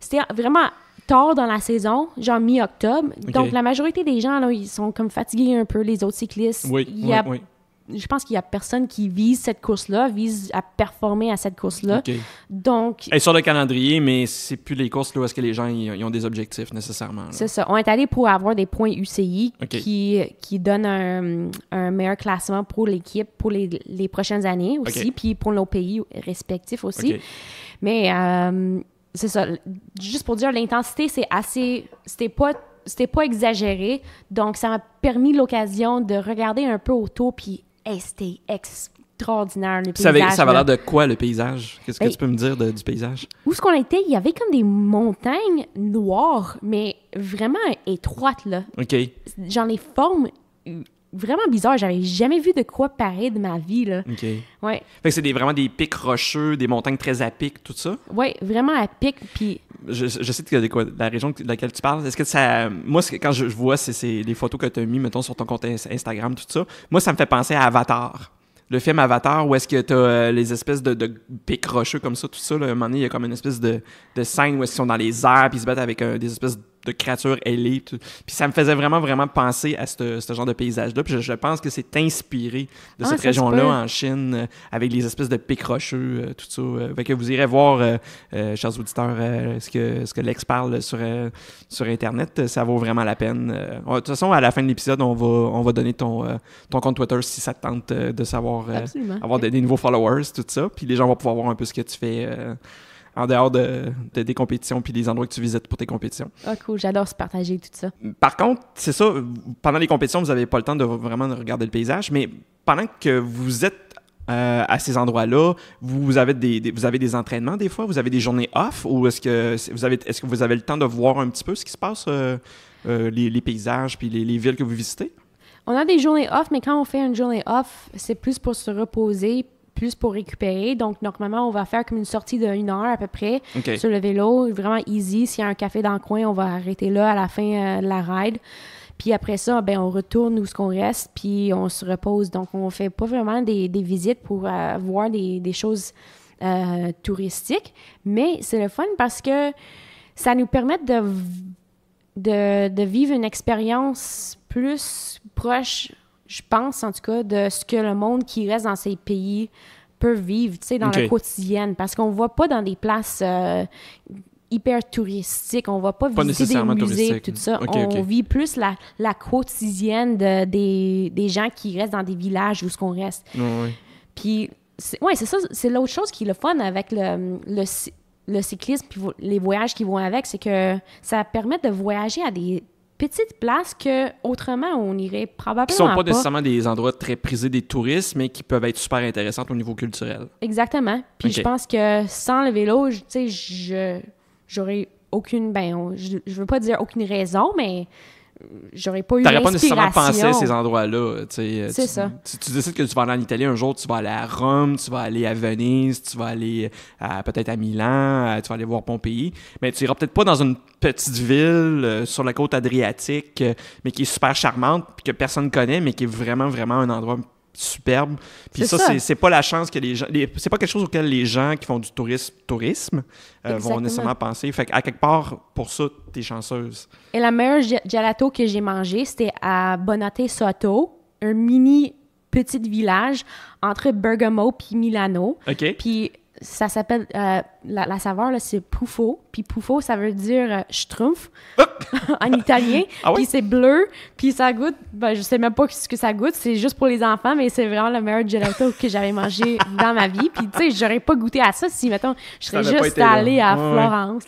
c'était vraiment tard dans la saison, genre mi-octobre. Donc, la majorité des gens, là, ils sont comme fatigués un peu, les autres cyclistes. il je pense qu'il n'y a personne qui vise cette course-là, vise à performer à cette course-là. Donc. Elle sur le calendrier, mais c'est plus les courses où est-ce que les gens ont des objectifs nécessairement. C'est ça. On est allé pour avoir des points UCI qui, qui donnent un, meilleur classement pour l'équipe pour les, les, prochaines années aussi, puis pour nos pays respectifs aussi. Mais euh, c'est ça. Juste pour dire, l'intensité, c'est assez. C'était pas c'était pas exagéré. Donc, ça m'a permis l'occasion de regarder un peu autour puis hey, c'était extraordinaire le ça paysage. ça l'air de quoi le paysage? Qu'est-ce que ben, tu peux me dire du paysage? Où ce qu'on était, il y avait comme des montagnes noires, mais vraiment étroites, là. OK. Genre les formes vraiment bizarres. J'avais jamais vu de quoi pareil de ma vie, là. OK. Ouais. Fait que c'est vraiment des pics rocheux, des montagnes très à pic, tout ça? Ouais, vraiment à pic, puis je, sais que, quoi, la région de laquelle tu parles. Est-ce que ça. Moi, quand je, vois c'est, les photos que tu as mis, mettons, sur ton compte Instagram, tout ça, moi, ça me fait penser à Avatar. Le film Avatar, où est-ce que tu as euh, les espèces de, de pics rocheux comme ça, tout ça, là, à un moment donné, il y a comme une espèce de, de scène où est sont dans les airs, puis ils se battent avec euh, des espèces de de créatures ailées. Puis ça me faisait vraiment, vraiment penser à ce genre de paysage-là. Puis je, pense que c'est inspiré de ah, cette région-là en Chine, euh, avec les espèces de pics rocheux, euh, tout ça. Euh. fait que vous irez voir, chers auditeurs, ce que, ce que l'ex parle sur, sur Internet. Ça vaut vraiment la peine. de toute façon, à la fin de l'épisode, on va, on va donner ton, ton compte Twitter si ça te tente de savoir avoir des, des, nouveaux followers, tout ça. Puis les gens vont pouvoir voir un peu ce que tu fais en dehors de, des compétitions puis des endroits que tu visites pour tes compétitions. Ah, cool. J'adore se partager tout ça. Par contre, c'est ça, pendant les compétitions, vous n'avez pas le temps de vraiment regarder le paysage, mais pendant que vous êtes euh, à ces endroits-là, vous avez des, vous avez des entraînements des fois, vous avez des journées off ou est-ce que vous avez est-ce que vous avez le temps de voir un petit peu ce qui se passe euh, euh, les, paysages puis les, les villes que vous visitez On a des journées off, mais quand on fait une journée off, c'est plus pour se reposer plus pour récupérer. Donc, normalement, on va faire comme une sortie d'une heure à peu près sur le vélo, vraiment easy. S'il y a un café dans le coin, on va arrêter là à la fin euh, de la ride. Puis après ça, ben, on retourne où ce qu'on reste, puis on se repose. Donc, on fait pas vraiment des, des visites pour euh, voir des, des choses euh, touristiques, mais c'est le fun parce que ça nous permet de, de, de vivre une expérience plus proche je pense en tout cas, de ce que le monde qui reste dans ces pays peut vivre, tu sais, dans la quotidienne. Parce qu'on ne voit pas dans des places euh, hyper touristiques, on ne va pas, visiter des musées, tout ça. on vit plus la, la quotidienne des, gens qui restent dans des villages où ce qu'on reste. Puis, c'est ça, c'est l'autre chose qui est le fun avec le, le le cyclisme puis les voyages qui vont avec, c'est que ça permet de voyager à des petites places que autrement on irait probablement qui sont pas, nécessairement des endroits très prisés des touristes mais qui peuvent être super intéressantes au niveau culturel exactement puis je pense que sans le vélo tu sais j'aurais aucune ben je, je veux pas dire aucune raison mais j'aurais pas eu T'aurais pas nécessairement pensé à ces endroits-là. Euh, euh, C'est ça. Tu, décides que tu vas aller en Italie un jour, tu vas aller à Rome, tu vas aller à Venise, tu vas aller euh, peut-être à Milan, tu vas aller voir Pompéi, mais tu iras peut-être pas dans une petite ville sur la côte adriatique, mais qui est super charmante, que personne connaît, mais qui est vraiment, vraiment un endroit superbe. Puis ça, c'est pas la chance que les gens. C'est pas quelque chose auquel les gens qui font du tourisme, tourisme euh, vont nécessairement penser. Fait qu'à quelque part, pour ça, t'es chanceuse. Et la meilleure gelato que j'ai mangée, c'était à Bonate Soto, un mini petit village entre Bergamo puis Milano. Puis ça s'appelle. Euh, la, saveur, c'est Puffo. Puis poufou ça veut dire euh, schtroumpf ah! [laughs] en italien. [laughs] Ah puis c'est bleu, puis ça goûte. Ben, je sais même pas ce que ça goûte, c'est juste pour les enfants, mais c'est vraiment le meilleur gelato [laughs] que j'avais mangé dans ma vie. Puis tu sais, j'aurais pas goûté à ça si, mettons, je serais juste allé à Florence.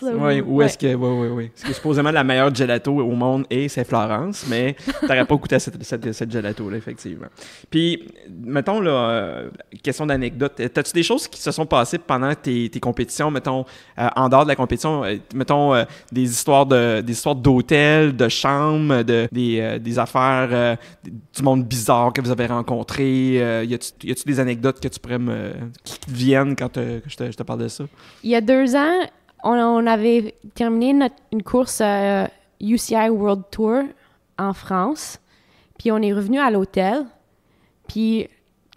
où, est-ce que. Oui, oui, oui. Parce que supposément, la meilleure gelato au monde est c'est Florence, mais t'aurais pas goûté à cette, gelato effectivement. Puis, mettons, là, euh, question d'anecdote, t'as-tu des choses qui se sont passées pendant tes, compétitions, mettons, euh, en dehors de la compétition? Euh, mettons euh, des histoires de des histoires d'hôtels, de chambres, de des, euh, affaires du monde bizarre que vous avez rencontré. y a-tu des anecdotes que tu pourrais qui viennent quand je, te, parle de ça Il y a deux ans, on, avait terminé une course UCI World Tour en France, puis on est revenu à l'hôtel, puis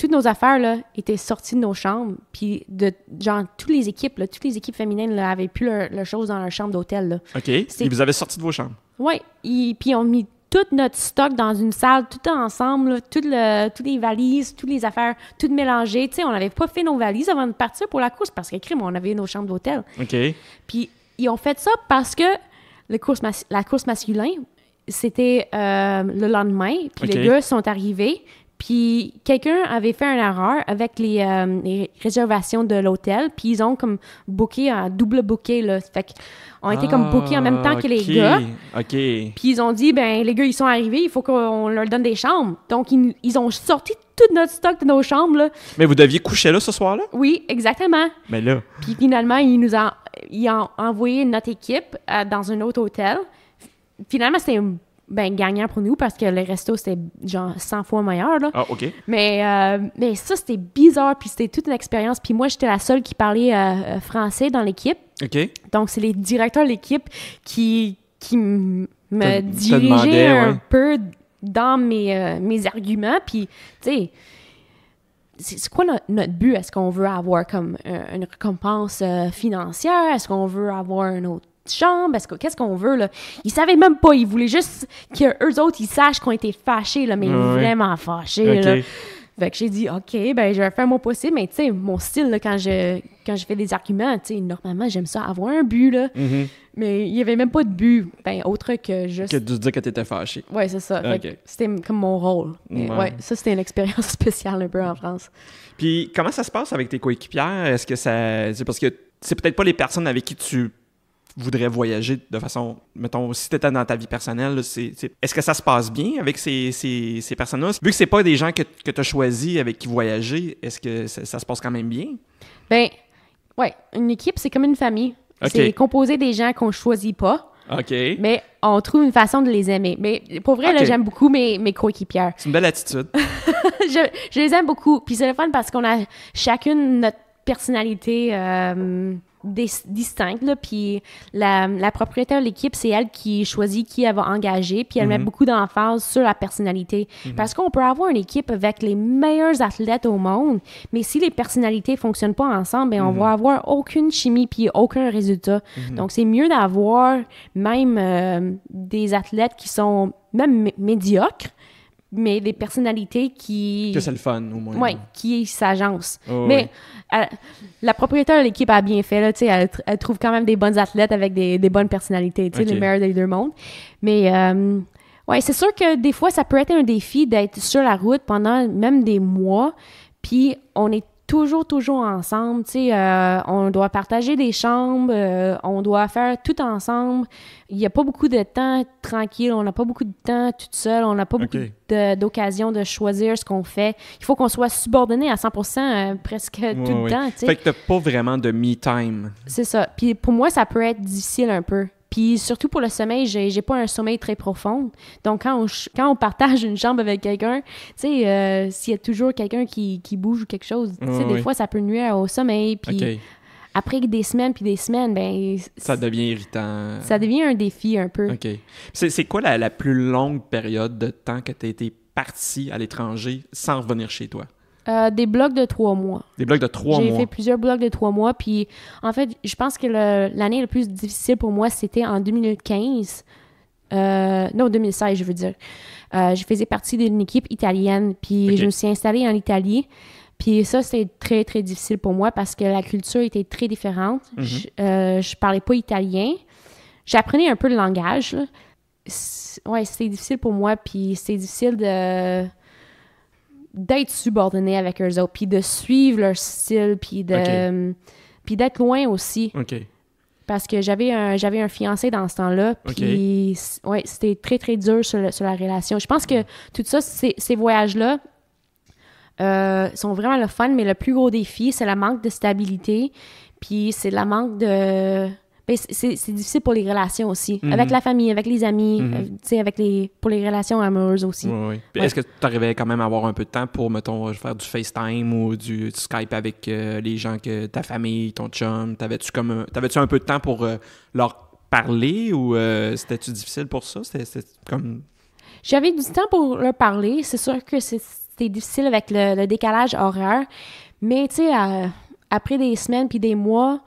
toutes nos affaires là, étaient sorties de nos chambres. Puis, de, genre, toutes les équipes, toutes les équipes féminines là, avaient plus leurs chose choses dans leur chambre d'hôtel. OK. Et vous avez sorti de vos chambres? Oui. Puis, ont mis tout notre stock dans une salle, tout ensemble, toutes les valises, toutes les affaires, tout mélangé. Tu sais, on n'avait pas fait nos valises avant de partir pour la course parce que, on avait nos chambres d'hôtel. OK. Puis, ils ont fait ça parce que la course masculine, c'était euh, le lendemain. Puis les gars sont arrivés, puis quelqu'un avait fait une erreur avec euh, les, réservations de l'hôtel, puis ils ont comme booké, un double booké, là. Fait qu'on comme booké en même temps que les ah, gars. OK. Puis ils ont dit, ben les gars, ils sont arrivés, il faut qu'on leur donne des chambres. Donc ils, ont sorti tout notre stock de nos chambres, là. Mais vous deviez coucher là ce soir-là? Oui, exactement. Mais là. Puis finalement, ils nous ont, envoyé notre équipe euh, dans un autre hôtel. Finalement, c'était ben, gagnant pour nous parce que le resto, c'était genre 100 fois meilleur. Là. Ah, OK. Mais, euh, mais ça, c'était bizarre. Puis c'était toute une expérience. Puis moi, j'étais la seule qui parlait euh, euh, français dans l'équipe. OK. Donc, c'est les directeurs de l'équipe qui, qui me dirigeaient un peu dans mes, mes arguments. Puis, tu sais, c'est quoi notre, but? Est-ce qu'on veut avoir comme une récompense financière? Est-ce qu'on veut avoir un autre chambre, parce qu'est-ce qu'on veut, là? Ils savaient même pas, ils voulaient juste qu'eux autres, ils sachent ont été fâchés, là, mais vraiment fâchés, Fait que j'ai dit, OK, ben, je vais faire mon possible, mais tu sais, mon style, là, quand, je, quand je fais des arguments, tu sais, normalement, j'aime ça avoir un but, là. Mm-hmm. Mais il n'y avait même pas de but, ben, autre que juste. Que de dire que tu étais fâché. Ouais, c'est ça. C'était comme mon rôle. ça, c'était une expérience [laughs] spéciale un peu en France. Puis, comment ça se passe avec tes coéquipières? Est-ce que ça. C'est parce que c'est peut-être pas les personnes avec qui tu voudrais voyager de façon, mettons, si tu étais dans ta vie personnelle, est-ce que ça se passe bien avec ces, personnes-là? Vu que c'est pas des gens que, que tu as choisi avec qui voyager, est-ce que ça, se passe quand même bien? Ben, ouais, une équipe, c'est comme une famille. C'est composé des gens qu'on choisit pas. OK. Mais on trouve une façon de les aimer. Mais pour vrai, j'aime beaucoup mes, mes coéquipières. C'est une belle attitude. [laughs] je, les aime beaucoup. Puis c'est le fun parce qu'on a chacune notre personnalité. Euh, distincte Là, puis la, propriétaire de l'équipe, c'est elle qui choisit qui elle va engager, puis elle met mhm. beaucoup d'emphase sur la personnalité. Mhm. Parce qu'on peut avoir une équipe avec les meilleurs athlètes au monde, mais si les personnalités fonctionnent pas ensemble, bien, on mhm. va avoir aucune chimie puis aucun résultat. Donc, c'est mieux d'avoir même euh, des athlètes qui sont même médiocres, mais des personnalités qui... Que c'est le fun, au moins. Oui, qui s'agencent. Oh, mais euh, la propriétaire de l'équipe a bien fait, là, elle, elle, trouve quand même des bonnes athlètes avec des, des bonnes personnalités, sais les meilleurs des deux mondes. Mais oui, euh, ouais, c'est sûr que des fois, ça peut être un défi d'être sur la route pendant même des mois, puis on est toujours, toujours ensemble. Tu sais, euh, on doit partager des chambres, euh, on doit faire tout ensemble. Il n'y a pas beaucoup de temps tranquille, on n'a pas beaucoup de temps toute seule, on n'a pas beaucoup d'occasion de, choisir ce qu'on fait. Il faut qu'on soit subordonné à 100 euh, presque tout le temps. Tu sais. Fait que tu pas vraiment de me-time. C'est ça. Puis pour moi, ça peut être difficile un peu. Puis surtout pour le sommeil, j'ai pas un sommeil très profond. Donc quand on, quand on partage une jambe avec quelqu'un, tu sais, euh, s'il y a toujours quelqu'un qui, bouge ou quelque chose, tu sais, des fois ça peut nuire au sommeil. Puis après des semaines puis des semaines, ben ça devient irritant. Ça devient un défi un peu. Ok. C'est quoi la, la, plus longue période de temps que tu as été partie à l'étranger sans revenir chez toi? Euh, des blocs de trois mois. Des blocs de trois mois. J'ai fait plusieurs blocs de trois mois. Puis, en fait, je pense que l'année la plus difficile pour moi, c'était en 2015. Euh, non, 2016, je veux dire. Euh, je faisais partie d'une équipe italienne. Puis, je me suis installée en Italie. Puis ça, c'était très, très difficile pour moi parce que la culture était très différente. Mhm. je, euh, parlais pas italien. J'apprenais un peu le langage. Ouais, c'était difficile pour moi. Puis c'était difficile de d'être subordonné avec eux autres, puis de suivre leur style, puis de euh, puis d'être loin aussi. Parce que j'avais un, j'avais un fiancé dans ce temps-là, puis ouais, c'était très, très dur sur, la relation. Je pense que tout ça, ces voyages-là euh, sont vraiment le fun, mais le plus gros défi, c'est la manque de stabilité, puis c'est la manque de c'est difficile pour les relations aussi. Mhm. Avec la famille, avec les amis, mhm. euh, avec les... pour les relations amoureuses aussi. Est-ce que tu arrivais quand même à avoir un peu de temps pour, mettons, faire du FaceTime ou du, Skype avec euh, les gens que ta famille, ton chum, t'avais-tu comme... Un... un peu de temps pour euh, leur parler ou c'était-tu difficile pour ça? C'était comme... J'avais du temps pour leur parler. C'est sûr que c'était difficile avec le, décalage horaire. Mais, après des semaines puis des mois,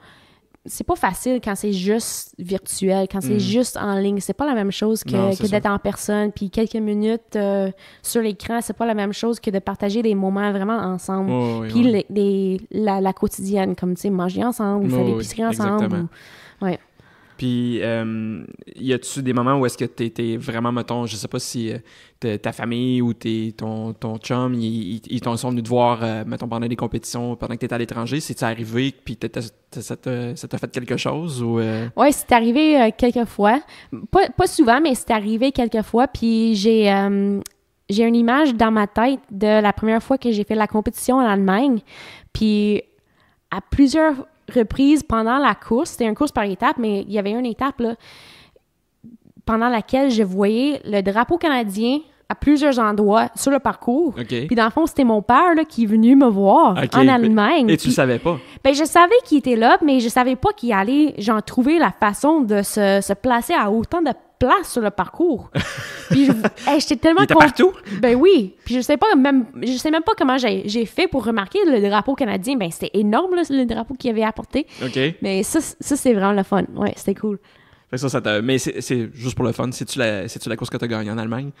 c'est pas facile quand c'est juste virtuel, quand c'est mm. juste en ligne. C'est pas la même chose que, d'être en personne. Puis quelques minutes euh, sur l'écran, c'est pas la même chose que de partager des moments vraiment ensemble. puis la, quotidienne, comme tu sais, manger ensemble, ou faire l'épicerie ensemble. Ou... Ouais. Puis, euh, y a-tu des moments où est-ce que tu étais vraiment, mettons, je sais pas si euh, ta famille ou t'es, ton, ton chum, ils, sont venus te voir, euh, mettons, pendant des compétitions, pendant que tu à l'étranger, c'est arrivé, puis ça, t'a, fait quelque chose? ou euh? Oui, c'est arrivé quelques fois. Pas, pas, souvent, mais c'est arrivé quelques fois. Puis, j'ai, j'ai une image dans ma tête de la première fois que j'ai fait la compétition en Allemagne. Puis, à plusieurs reprise pendant la course. C'était une course par étape, mais il y avait une étape pendant laquelle je voyais le drapeau canadien à plusieurs endroits sur le parcours. Puis dans le fond, c'était mon père qui est venu me voir en Allemagne. Et tu ne savais pas? Ben, je savais qu'il était là, mais je savais pas qu'il allait, j'en trouvais la façon de se, se placer à autant de place sur le parcours. [laughs] Puis j'étais tellement partout. Ben oui, puis je sais pas même je sais même pas comment j'ai fait pour remarquer le drapeau canadien, ben c'était énorme le drapeau qu'il avait apporté. OK. Mais ça ça c'est vraiment le fun. Ouais, c'était cool. ça, mais c'est juste pour le fun, c'est tu la c'est tu la course que tu as gagnée en Allemagne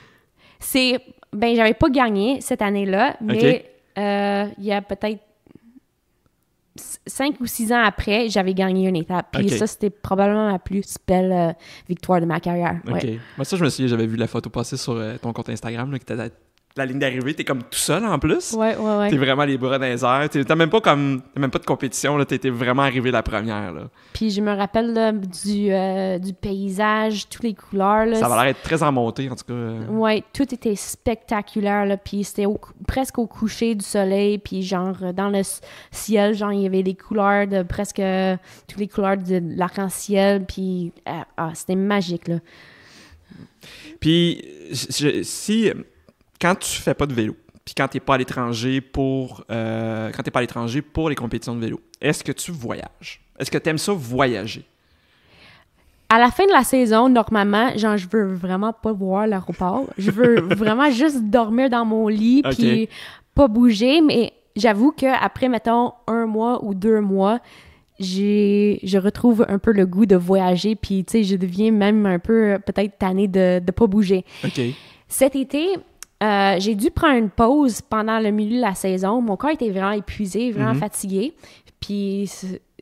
C'est ben j'avais pas gagné cette année-là, mais euh, il y a peut-être cinq ou six ans après, j'avais gagné une étape. Puis ça, c'était probablement la plus belle euh, victoire de ma carrière. OK. Moi, ça, je me souviens, j'avais vu la photo passer sur euh, ton compte Instagram, là, était la ligne d'arrivée, t'es comme tout seul en plus. Ouais, ouais, ouais. T'es vraiment les bras dans T'as même pas comme t'as même pas de compétition, là. T'étais vraiment arrivé la première. Là. Puis je me rappelle euh, du, paysage, toutes les couleurs. Là, ça va l'air être très en montée, en tout cas. Ouais, tout était spectaculaire. Là. Puis c'était presque au coucher du soleil. Puis genre, euh, dans le ciel, genre, il y avait des couleurs de presque euh, toutes les couleurs de l'arc-en-ciel. Puis ah, c'était magique, là. Puis si quand tu fais pas de vélo, puis quand tu n'es pas à l'étranger pour euh, quand pas à l'étranger pour les compétitions de vélo, est-ce que tu voyages? Est-ce que tu aimes ça voyager? À la fin de la saison, normalement, genre, je veux vraiment pas voir l'aéroport. Je veux [laughs] vraiment juste dormir dans mon lit puis pas bouger. Mais j'avoue que après mettons, un mois ou deux mois, j'ai, je retrouve un peu le goût de voyager. Puis, je deviens même un peu euh, peut-être tannée de ne pas bouger. Cet été, euh, j'ai dû prendre une pause pendant le milieu de la saison. Mon corps était vraiment épuisé, vraiment mhm. fatigué. Puis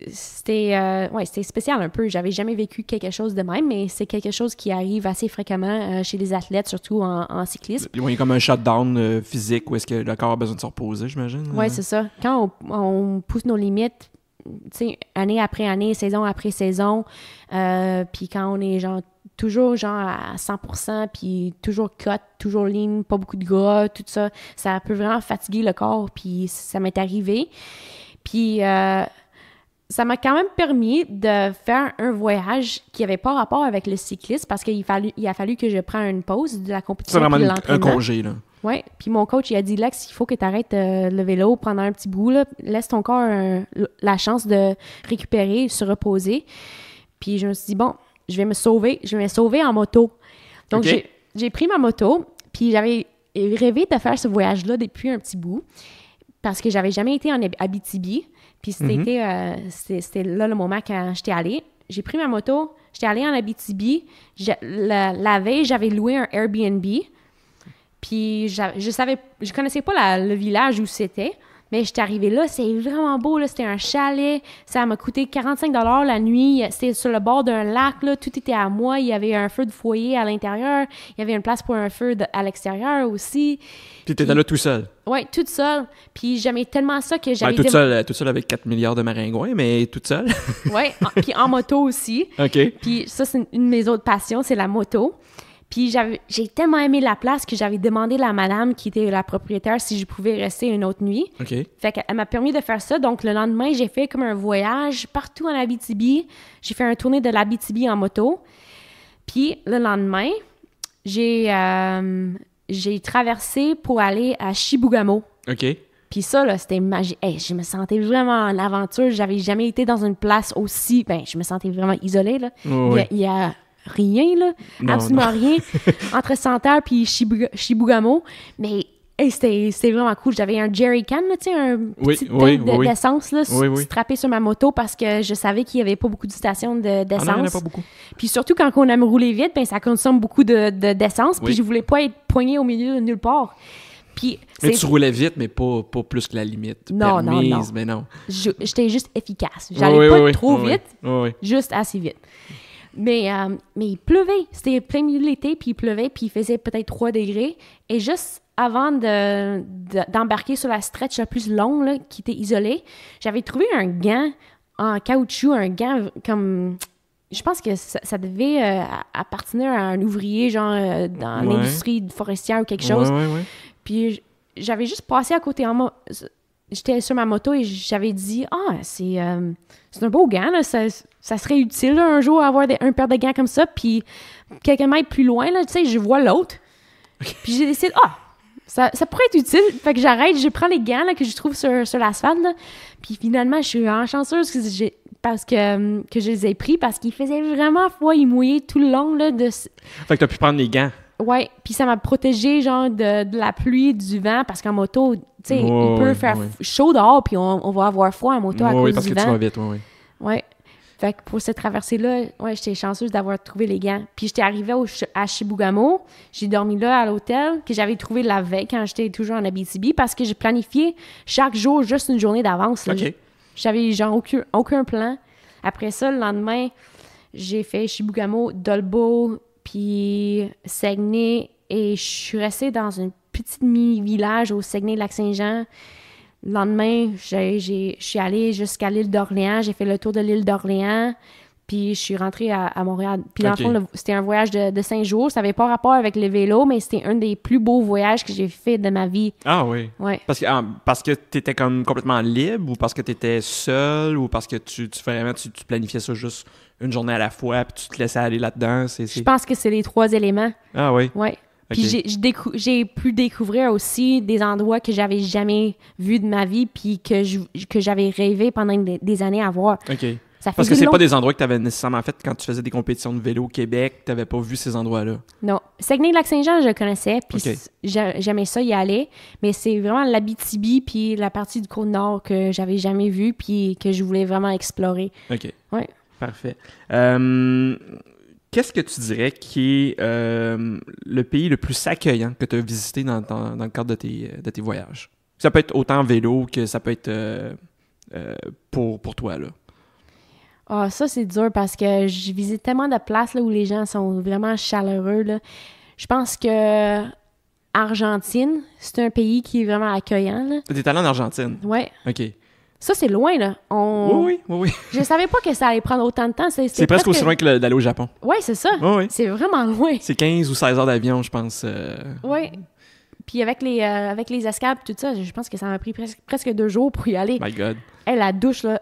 euh, c'était spécial un peu. J'avais jamais vécu quelque chose de même, mais c'est quelque chose qui arrive assez fréquemment euh, chez les athlètes, surtout en, en cyclisme. Il y a comme un shutdown physique où est-ce que le corps a besoin de se reposer, j'imagine. Oui, c'est ça. Quand on, pousse nos limites, année après année, saison après saison, puis quand on est genre toujours genre à 100%, puis toujours cut, toujours lean, pas beaucoup de gras, tout ça. Ça peut vraiment fatiguer le corps, puis ça m'est arrivé. Puis euh, ça m'a quand même permis de faire un voyage qui n'avait pas rapport avec le cyclisme parce qu'il fallu, il a fallu que je prenne une pause de la compétition. un congé, là. Oui, puis mon coach, il a dit Lex, il faut que tu arrêtes euh, le vélo prendre un petit bout, laisse ton corps euh, la chance de récupérer, se reposer. Puis je me suis dit, bon, je vais me sauver, je vais me sauver en moto. Donc, j'ai pris ma moto, puis j'avais rêvé de faire ce voyage-là depuis un petit bout, parce que j'avais jamais été en Abitibi. Puis mhm. euh, c'était là le moment quand j'étais allée. J'ai pris ma moto, j'étais allée en Abitibi. La, veille, j'avais loué un Airbnb. Puis je savais, je connaissais pas le village où c'était. Mais j'étais arrivée là, c'est vraiment beau, c'était un chalet, ça m'a coûté 45 dollars la nuit, c'était sur le bord d'un lac, tout était à moi, il y avait un feu de foyer à l'intérieur, il y avait une place pour un feu à l'extérieur aussi. Puis t'étais là tout seul. Oui, toute seule. Puis j'aimais tellement ça que j'avais... tout toute, seule, avec 4 milliards de maringouins, mais toute seule. oui, puis en moto aussi. [laughs] OK. Puis ça, c'est une de mes autres passions, c'est la moto. Puis j'ai tellement aimé la place que j'avais demandé à la madame qui était la propriétaire si je pouvais rester une autre nuit. OK. Fait qu'elle m'a permis de faire ça. Donc le lendemain, j'ai fait comme un voyage partout en Abitibi. J'ai fait un tournée de l'Abitibi en moto. Puis le lendemain, j'ai euh, traversé pour aller à Chibougamau. OK. Puis ça, là, c'était magique. je me sentais vraiment en aventure. J'avais jamais été dans une place aussi. Ben, je me sentais vraiment isolée, là rien, là. absolument rien. [laughs] Entre Santerre puis Shibugamo. Mais hey, c'était vraiment cool. J'avais un jerry can, là, un petit oui, d'essence, là, strappé sur ma moto parce que je savais qu'il n'y avait pas beaucoup de stations ah, d'essence. en ah, pas beaucoup. Puis surtout, quand on aime rouler vite, ben, ça consomme beaucoup de, d'essence. puis je voulais pas être poigné au milieu de nulle part. Puis, mais tu roulais vite, mais pas, pas plus que la limite. Non, non, non. Mais non. J'étais juste efficace. J'allais pas trop vite, juste assez vite. Euh, mais, il pleuvait. C'était plein milieu de l'été, puis il pleuvait, puis il faisait peut-être 3 degrés. Et juste avant d'embarquer sur la stretch la plus longue, qui était isolée, j'avais trouvé un gant en caoutchouc, un gant comme je pense que ça, devait euh, appartenir à un ouvrier, genre euh, dans l'industrie forestière ou quelque chose. Puis j'avais juste passé à côté en moi, j'étais sur ma moto et j'avais dit Ah, euh, c'est un beau gant, ça, serait utile un jour avoir un paire de gants comme ça. Puis quelques mètres plus loin, là, tu sais, je vois l'autre. Puis j'ai décidé Ah, ça, pourrait être utile. Fait que j'arrête, je prends les gants que je trouve sur, sur l'asphalte. Puis finalement, je suis en chanceuse que parce que, euh, que je les ai pris parce qu'il faisait vraiment froid, il mouillait tout le long là, de. Fait que t'as pu prendre les gants. Ouais, puis ça m'a protégé genre de, la pluie, du vent, parce qu'en moto, tu sais, il peut faire chaud dehors, puis on, va avoir froid en moto à cause oui, parce que tu vas vite, oui, oui. Ouais. Fait que pour cette traversée-là, ouais, j'étais chanceuse d'avoir trouvé les gants. Puis j'étais arrivée au, à Shibugamo, j'ai dormi là à l'hôtel que j'avais trouvé la veille quand j'étais toujours en Abitibi, parce que j'ai planifié chaque jour juste une journée d'avance. OK. J'avais genre aucun, aucun plan. Après ça, le lendemain, j'ai fait Shibugamo, Dolbo, puis Saguenay. Et je suis restée dans un petit mini-village au Saguenay-Lac-Saint-Jean. Le lendemain, je suis allée jusqu'à l'île d'Orléans. J'ai fait le tour de l'île d'Orléans. Puis je suis rentrée à, Montréal. Puis dans le fond, c'était un voyage de, cinq jours. Ça n'avait pas rapport avec le vélo, mais c'était un des plus beaux voyages que j'ai fait de ma vie. Ah oui? Ouais. Parce que, ah, parce que tu étais comme complètement libre ou parce que tu étais seule ou parce que tu, tu, tu, planifiais ça juste une journée à la fois puis tu te laissais aller là-dedans? Je pense que c'est les trois éléments. Ah oui? Oui. Puis j'ai pu découvrir aussi des endroits que j'avais jamais vus de ma vie, puis que j'avais que rêvé pendant des, années à voir. OK. Parce que c'est pas des endroits que tu avais nécessairement fait quand tu faisais des compétitions de vélo au Québec, tu n'avais pas vu ces endroits-là. Non. Saguenay-Lac-Saint-Jean, je connaissais, puis j'aimais ça y aller, mais c'est vraiment l'Abitibi puis la partie du Côte-Nord que j'avais jamais vue puis que je voulais vraiment explorer. OK. Ouais. Parfait. Qu'est-ce que tu dirais qui est le pays le plus accueillant que tu as visité dans, le cadre de tes, de tes voyages? Ça peut être autant vélo que ça peut être euh, euh, pour, pour toi, là. Ah, ça, c'est dur parce que je visite tellement de places là, où les gens sont vraiment chaleureux. Je pense que Argentine, c'est un pays qui est vraiment accueillant. des talents en Argentine? Oui. OK. Ça, c'est loin, là. Oui, oui, oui, oui. [laughs] Je savais pas que ça allait prendre autant de temps. C'est presque, aussi loin que d'aller au Japon. Oui, c'est ça. Oui, oui. C'est vraiment loin. C'est 15 ou 16 heures d'avion, je pense. Euh. Oui. Puis avec les, euh, avec les escapes, tout ça, je pense que ça m'a pris presque, presque deux jours pour y aller. My God. Hey, la douche, là,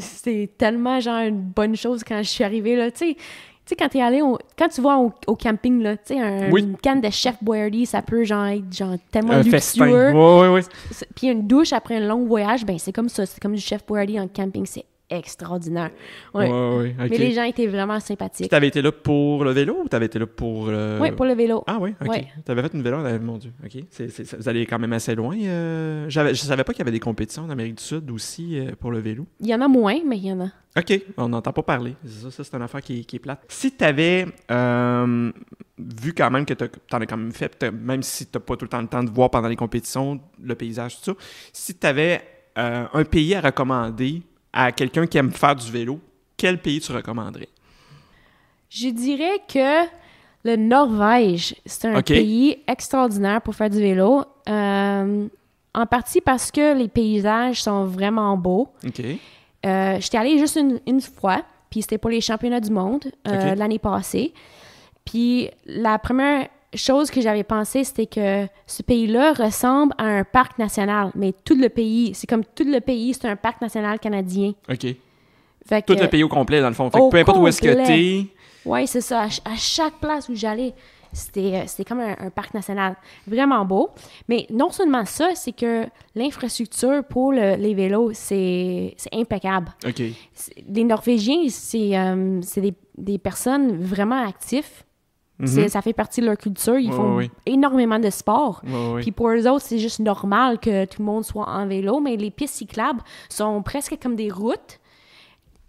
c'est tellement genre une bonne chose quand je suis arrivée là, tu sais. Tu sais, quand t'es allé quand tu vois au, camping, là, tu sais, un, une canne de Chef Boyardee, ça peut genre être genre tellement un luxueux. Puis oui, oui, une douche après un long voyage, ben c'est comme ça, c'est comme du Chef Boyardee en camping, c'est extraordinaire. Oui, Mais les gens étaient vraiment sympathiques. Tu avais été là pour le vélo ou tu avais été là pour. Euh, oui, pour le vélo. Ah oui, ok. Tu avais fait une vélo, mon Dieu. OK. vous allez quand même assez loin. Euh... Je savais pas qu'il y avait des compétitions en Amérique du Sud aussi euh, pour le vélo. Il y en a moins, mais il y en a. OK. On n'entend pas parler. Ça, ça c'est une affaire qui, qui est plate. Si tu avais euh, vu quand même que tu en as quand même fait, même si tu n'as pas tout le temps le temps de voir pendant les compétitions, le paysage, tout ça, si tu avais un pays à recommander à quelqu'un qui aime faire du vélo, quel pays tu recommanderais? Je dirais que le Norvège, c'est un pays extraordinaire pour faire du vélo. Euh, en partie parce que les paysages sont vraiment beaux. Euh, j'étais allée juste une, fois, puis c'était pour les championnats du monde euh, l'année passée. Puis la première chose que j'avais pensé, c'était que ce pays-là ressemble à un parc national, mais tout le pays, c'est comme tout le pays, c'est un parc national canadien. OK. tout le pays au complet, dans le fond. Fait peu importe où est-ce que t'es. Oui, c'est ça. À, chaque place où j'allais, c'était euh, comme un, parc national. Vraiment beau. Mais non seulement ça, c'est que l'infrastructure pour les vélos, c'est impeccable. OK. Les Norvégiens, c'est euh, des personnes vraiment actives Mhm. Ça fait partie de leur culture. Ils font énormément de sport. Puis pour eux autres, c'est juste normal que tout le monde soit en vélo, mais les pistes cyclables sont presque comme des routes.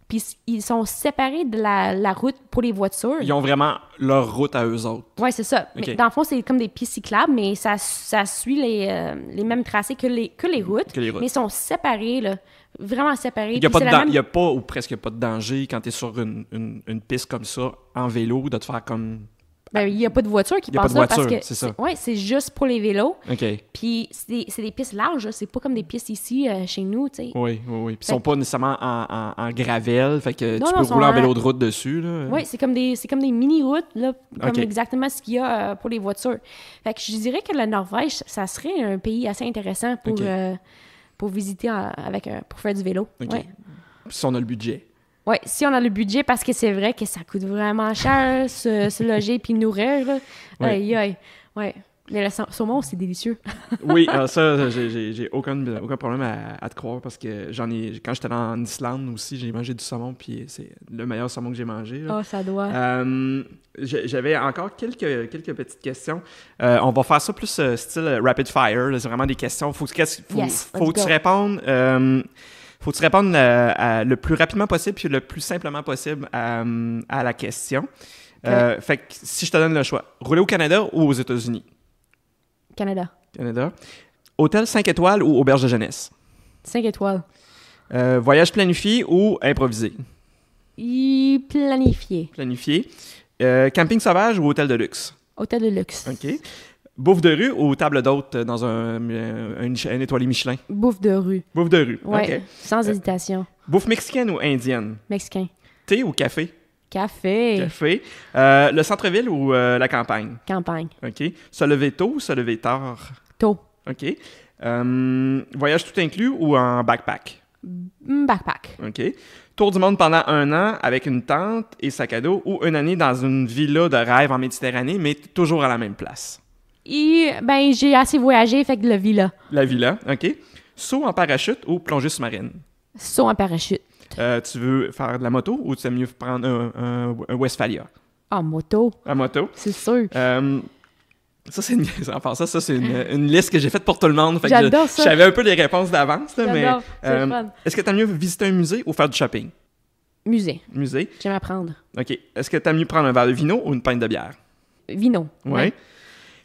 Puis ils sont séparés de la, route pour les voitures. Ils ont vraiment leur route à eux autres. Oui, c'est ça. Mais dans le fond, c'est comme des pistes cyclables, mais ça, ça suit les, euh, mêmes tracés que les, que les, routes, Mais ils sont séparés, vraiment séparés. Il n'y a, pas ou presque pas de danger quand tu es sur une, une, piste comme ça en vélo de te faire comme ben, il n'y a pas de voiture qui passe là parce que c'est juste pour les vélos. Puis c'est des pistes larges, c'est pas comme des pistes ici euh, chez nous, tu sais. Oui, oui, oui. Puis ils sont pas nécessairement en, en, gravel, fait que tu peux rouler en vélo de route dessus Oui, c'est comme des des mini routes comme exactement ce qu'il y a euh, pour les voitures. Fait que je dirais que la Norvège, ça serait un pays assez intéressant pour euh, pour visiter avec pour faire du vélo. Ouais. Si on a le budget. Oui, si on a le budget, parce que c'est vrai que ça coûte vraiment cher se, loger puis nourrir. Oui. Aïe, aïe. Mais le saumon, c'est délicieux. [laughs] oui, ah, ça, j'ai aucun, aucun problème à, te croire parce que j'en ai. Quand j'étais en Islande aussi, j'ai mangé du saumon, puis c'est le meilleur saumon que j'ai mangé. Ah, ça doit. J'avais encore quelques, quelques petites questions. Euh, on va faire ça plus euh, style rapid fire. C'est vraiment des questions. Faut, faut, que tu répondes faut te tu euh, le plus rapidement possible puis le plus simplement possible euh, à, la question. Euh, fait que si je te donne le choix, rouler au Canada ou aux États-Unis? Canada. Canada. Hôtel 5 étoiles ou auberge de jeunesse? 5 étoiles. voyage planifié ou improvisé? planifié. Planifié. camping sauvage ou hôtel de luxe? Hôtel de luxe. OK. Bouffe de rue ou table d'hôte euh, dans un, euh, un, étoilé Michelin? Bouffe de rue. Bouffe de rue, ouais, sans euh, hésitation. Bouffe mexicaine ou indienne? Mexicain. Thé ou café? Café. Café. le centre-ville ou la campagne? Campagne. OK. Se lever tôt ou se lever tard? Tôt. OK. voyage tout inclus ou en backpack? Mm, backpack. OK. Tour du monde pendant un an avec une tente et sac à dos ou une année dans une villa de rêve en Méditerranée, mais toujours à la même place? Et ben, j'ai assez voyagé, fait que la villa. La villa, OK. Saut en parachute ou plongée sous-marine? Saut en parachute. Euh, tu veux faire de la moto ou tu aimes mieux prendre un, Westfalia? En ah, moto. En moto. C'est sûr. Euh, ça, c'est une... ça, c'est une, liste que j'ai faite pour tout le monde. J'adore ça. J'avais un peu les réponses d'avance. mais, euh, Est-ce que tu aimes mieux visiter un musée ou faire du shopping? Musée. Musée. J'aime apprendre. OK. Est-ce que tu aimes mieux prendre un verre de vino ou une pinte de bière? Vino. Oui. Ouais.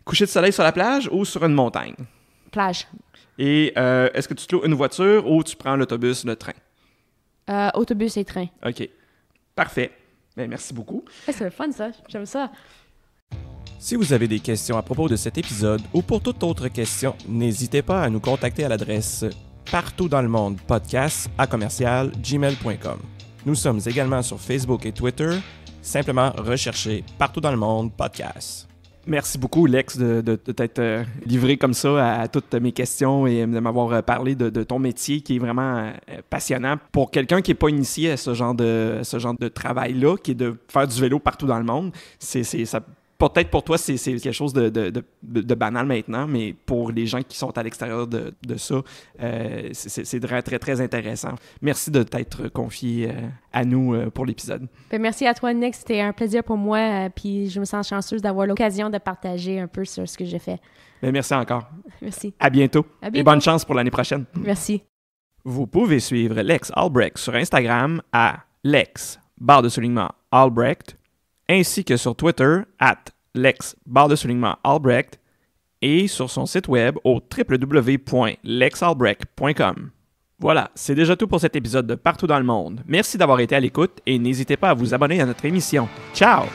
Coucher de soleil sur la plage ou sur une montagne? Plage. Et euh, est-ce que tu te loues une voiture ou tu prends l'autobus, le train? Euh, autobus et train. OK. Parfait. Ben, merci beaucoup. C'est c'est fun, ça. J'aime ça. Si vous avez des questions à propos de cet épisode ou pour toute autre question, n'hésitez pas à nous contacter à l'adresse partout dans le monde podcast à commercial gmail.com. Nous sommes également sur Facebook et Twitter. Simplement recherchez partout dans le monde podcast. Merci beaucoup, Lex, de, de, t'être euh, livré comme ça à, toutes mes questions et de m'avoir euh, parlé de, ton métier qui est vraiment euh, passionnant. Pour quelqu'un qui n'est pas initié à ce genre de, ce genre de travail-là, qui est de faire du vélo partout dans le monde, c'est, ça peut-être pour toi, c'est quelque chose de, banal maintenant, mais pour les gens qui sont à l'extérieur de, ça, euh, c'est très, très, intéressant. Merci de t'être confié euh, à nous euh, pour l'épisode. Ben, merci à toi, Nick. C'était un plaisir pour moi, puis je me sens chanceuse d'avoir l'occasion de partager un peu sur ce que j'ai fait. Ben, merci encore. [laughs] Merci. À bientôt. À bientôt. Et bonne chance pour l'année prochaine. Merci. Vous pouvez suivre Lex Albrecht sur Instagram à Lex, barre de soulignement Albrecht, ainsi que sur Twitter, at lex Albrecht, et sur son site web au www.lexalbrecht.com. Voilà, c'est déjà tout pour cet épisode de Partout dans le monde. Merci d'avoir été à l'écoute et n'hésitez pas à vous abonner à notre émission. Ciao!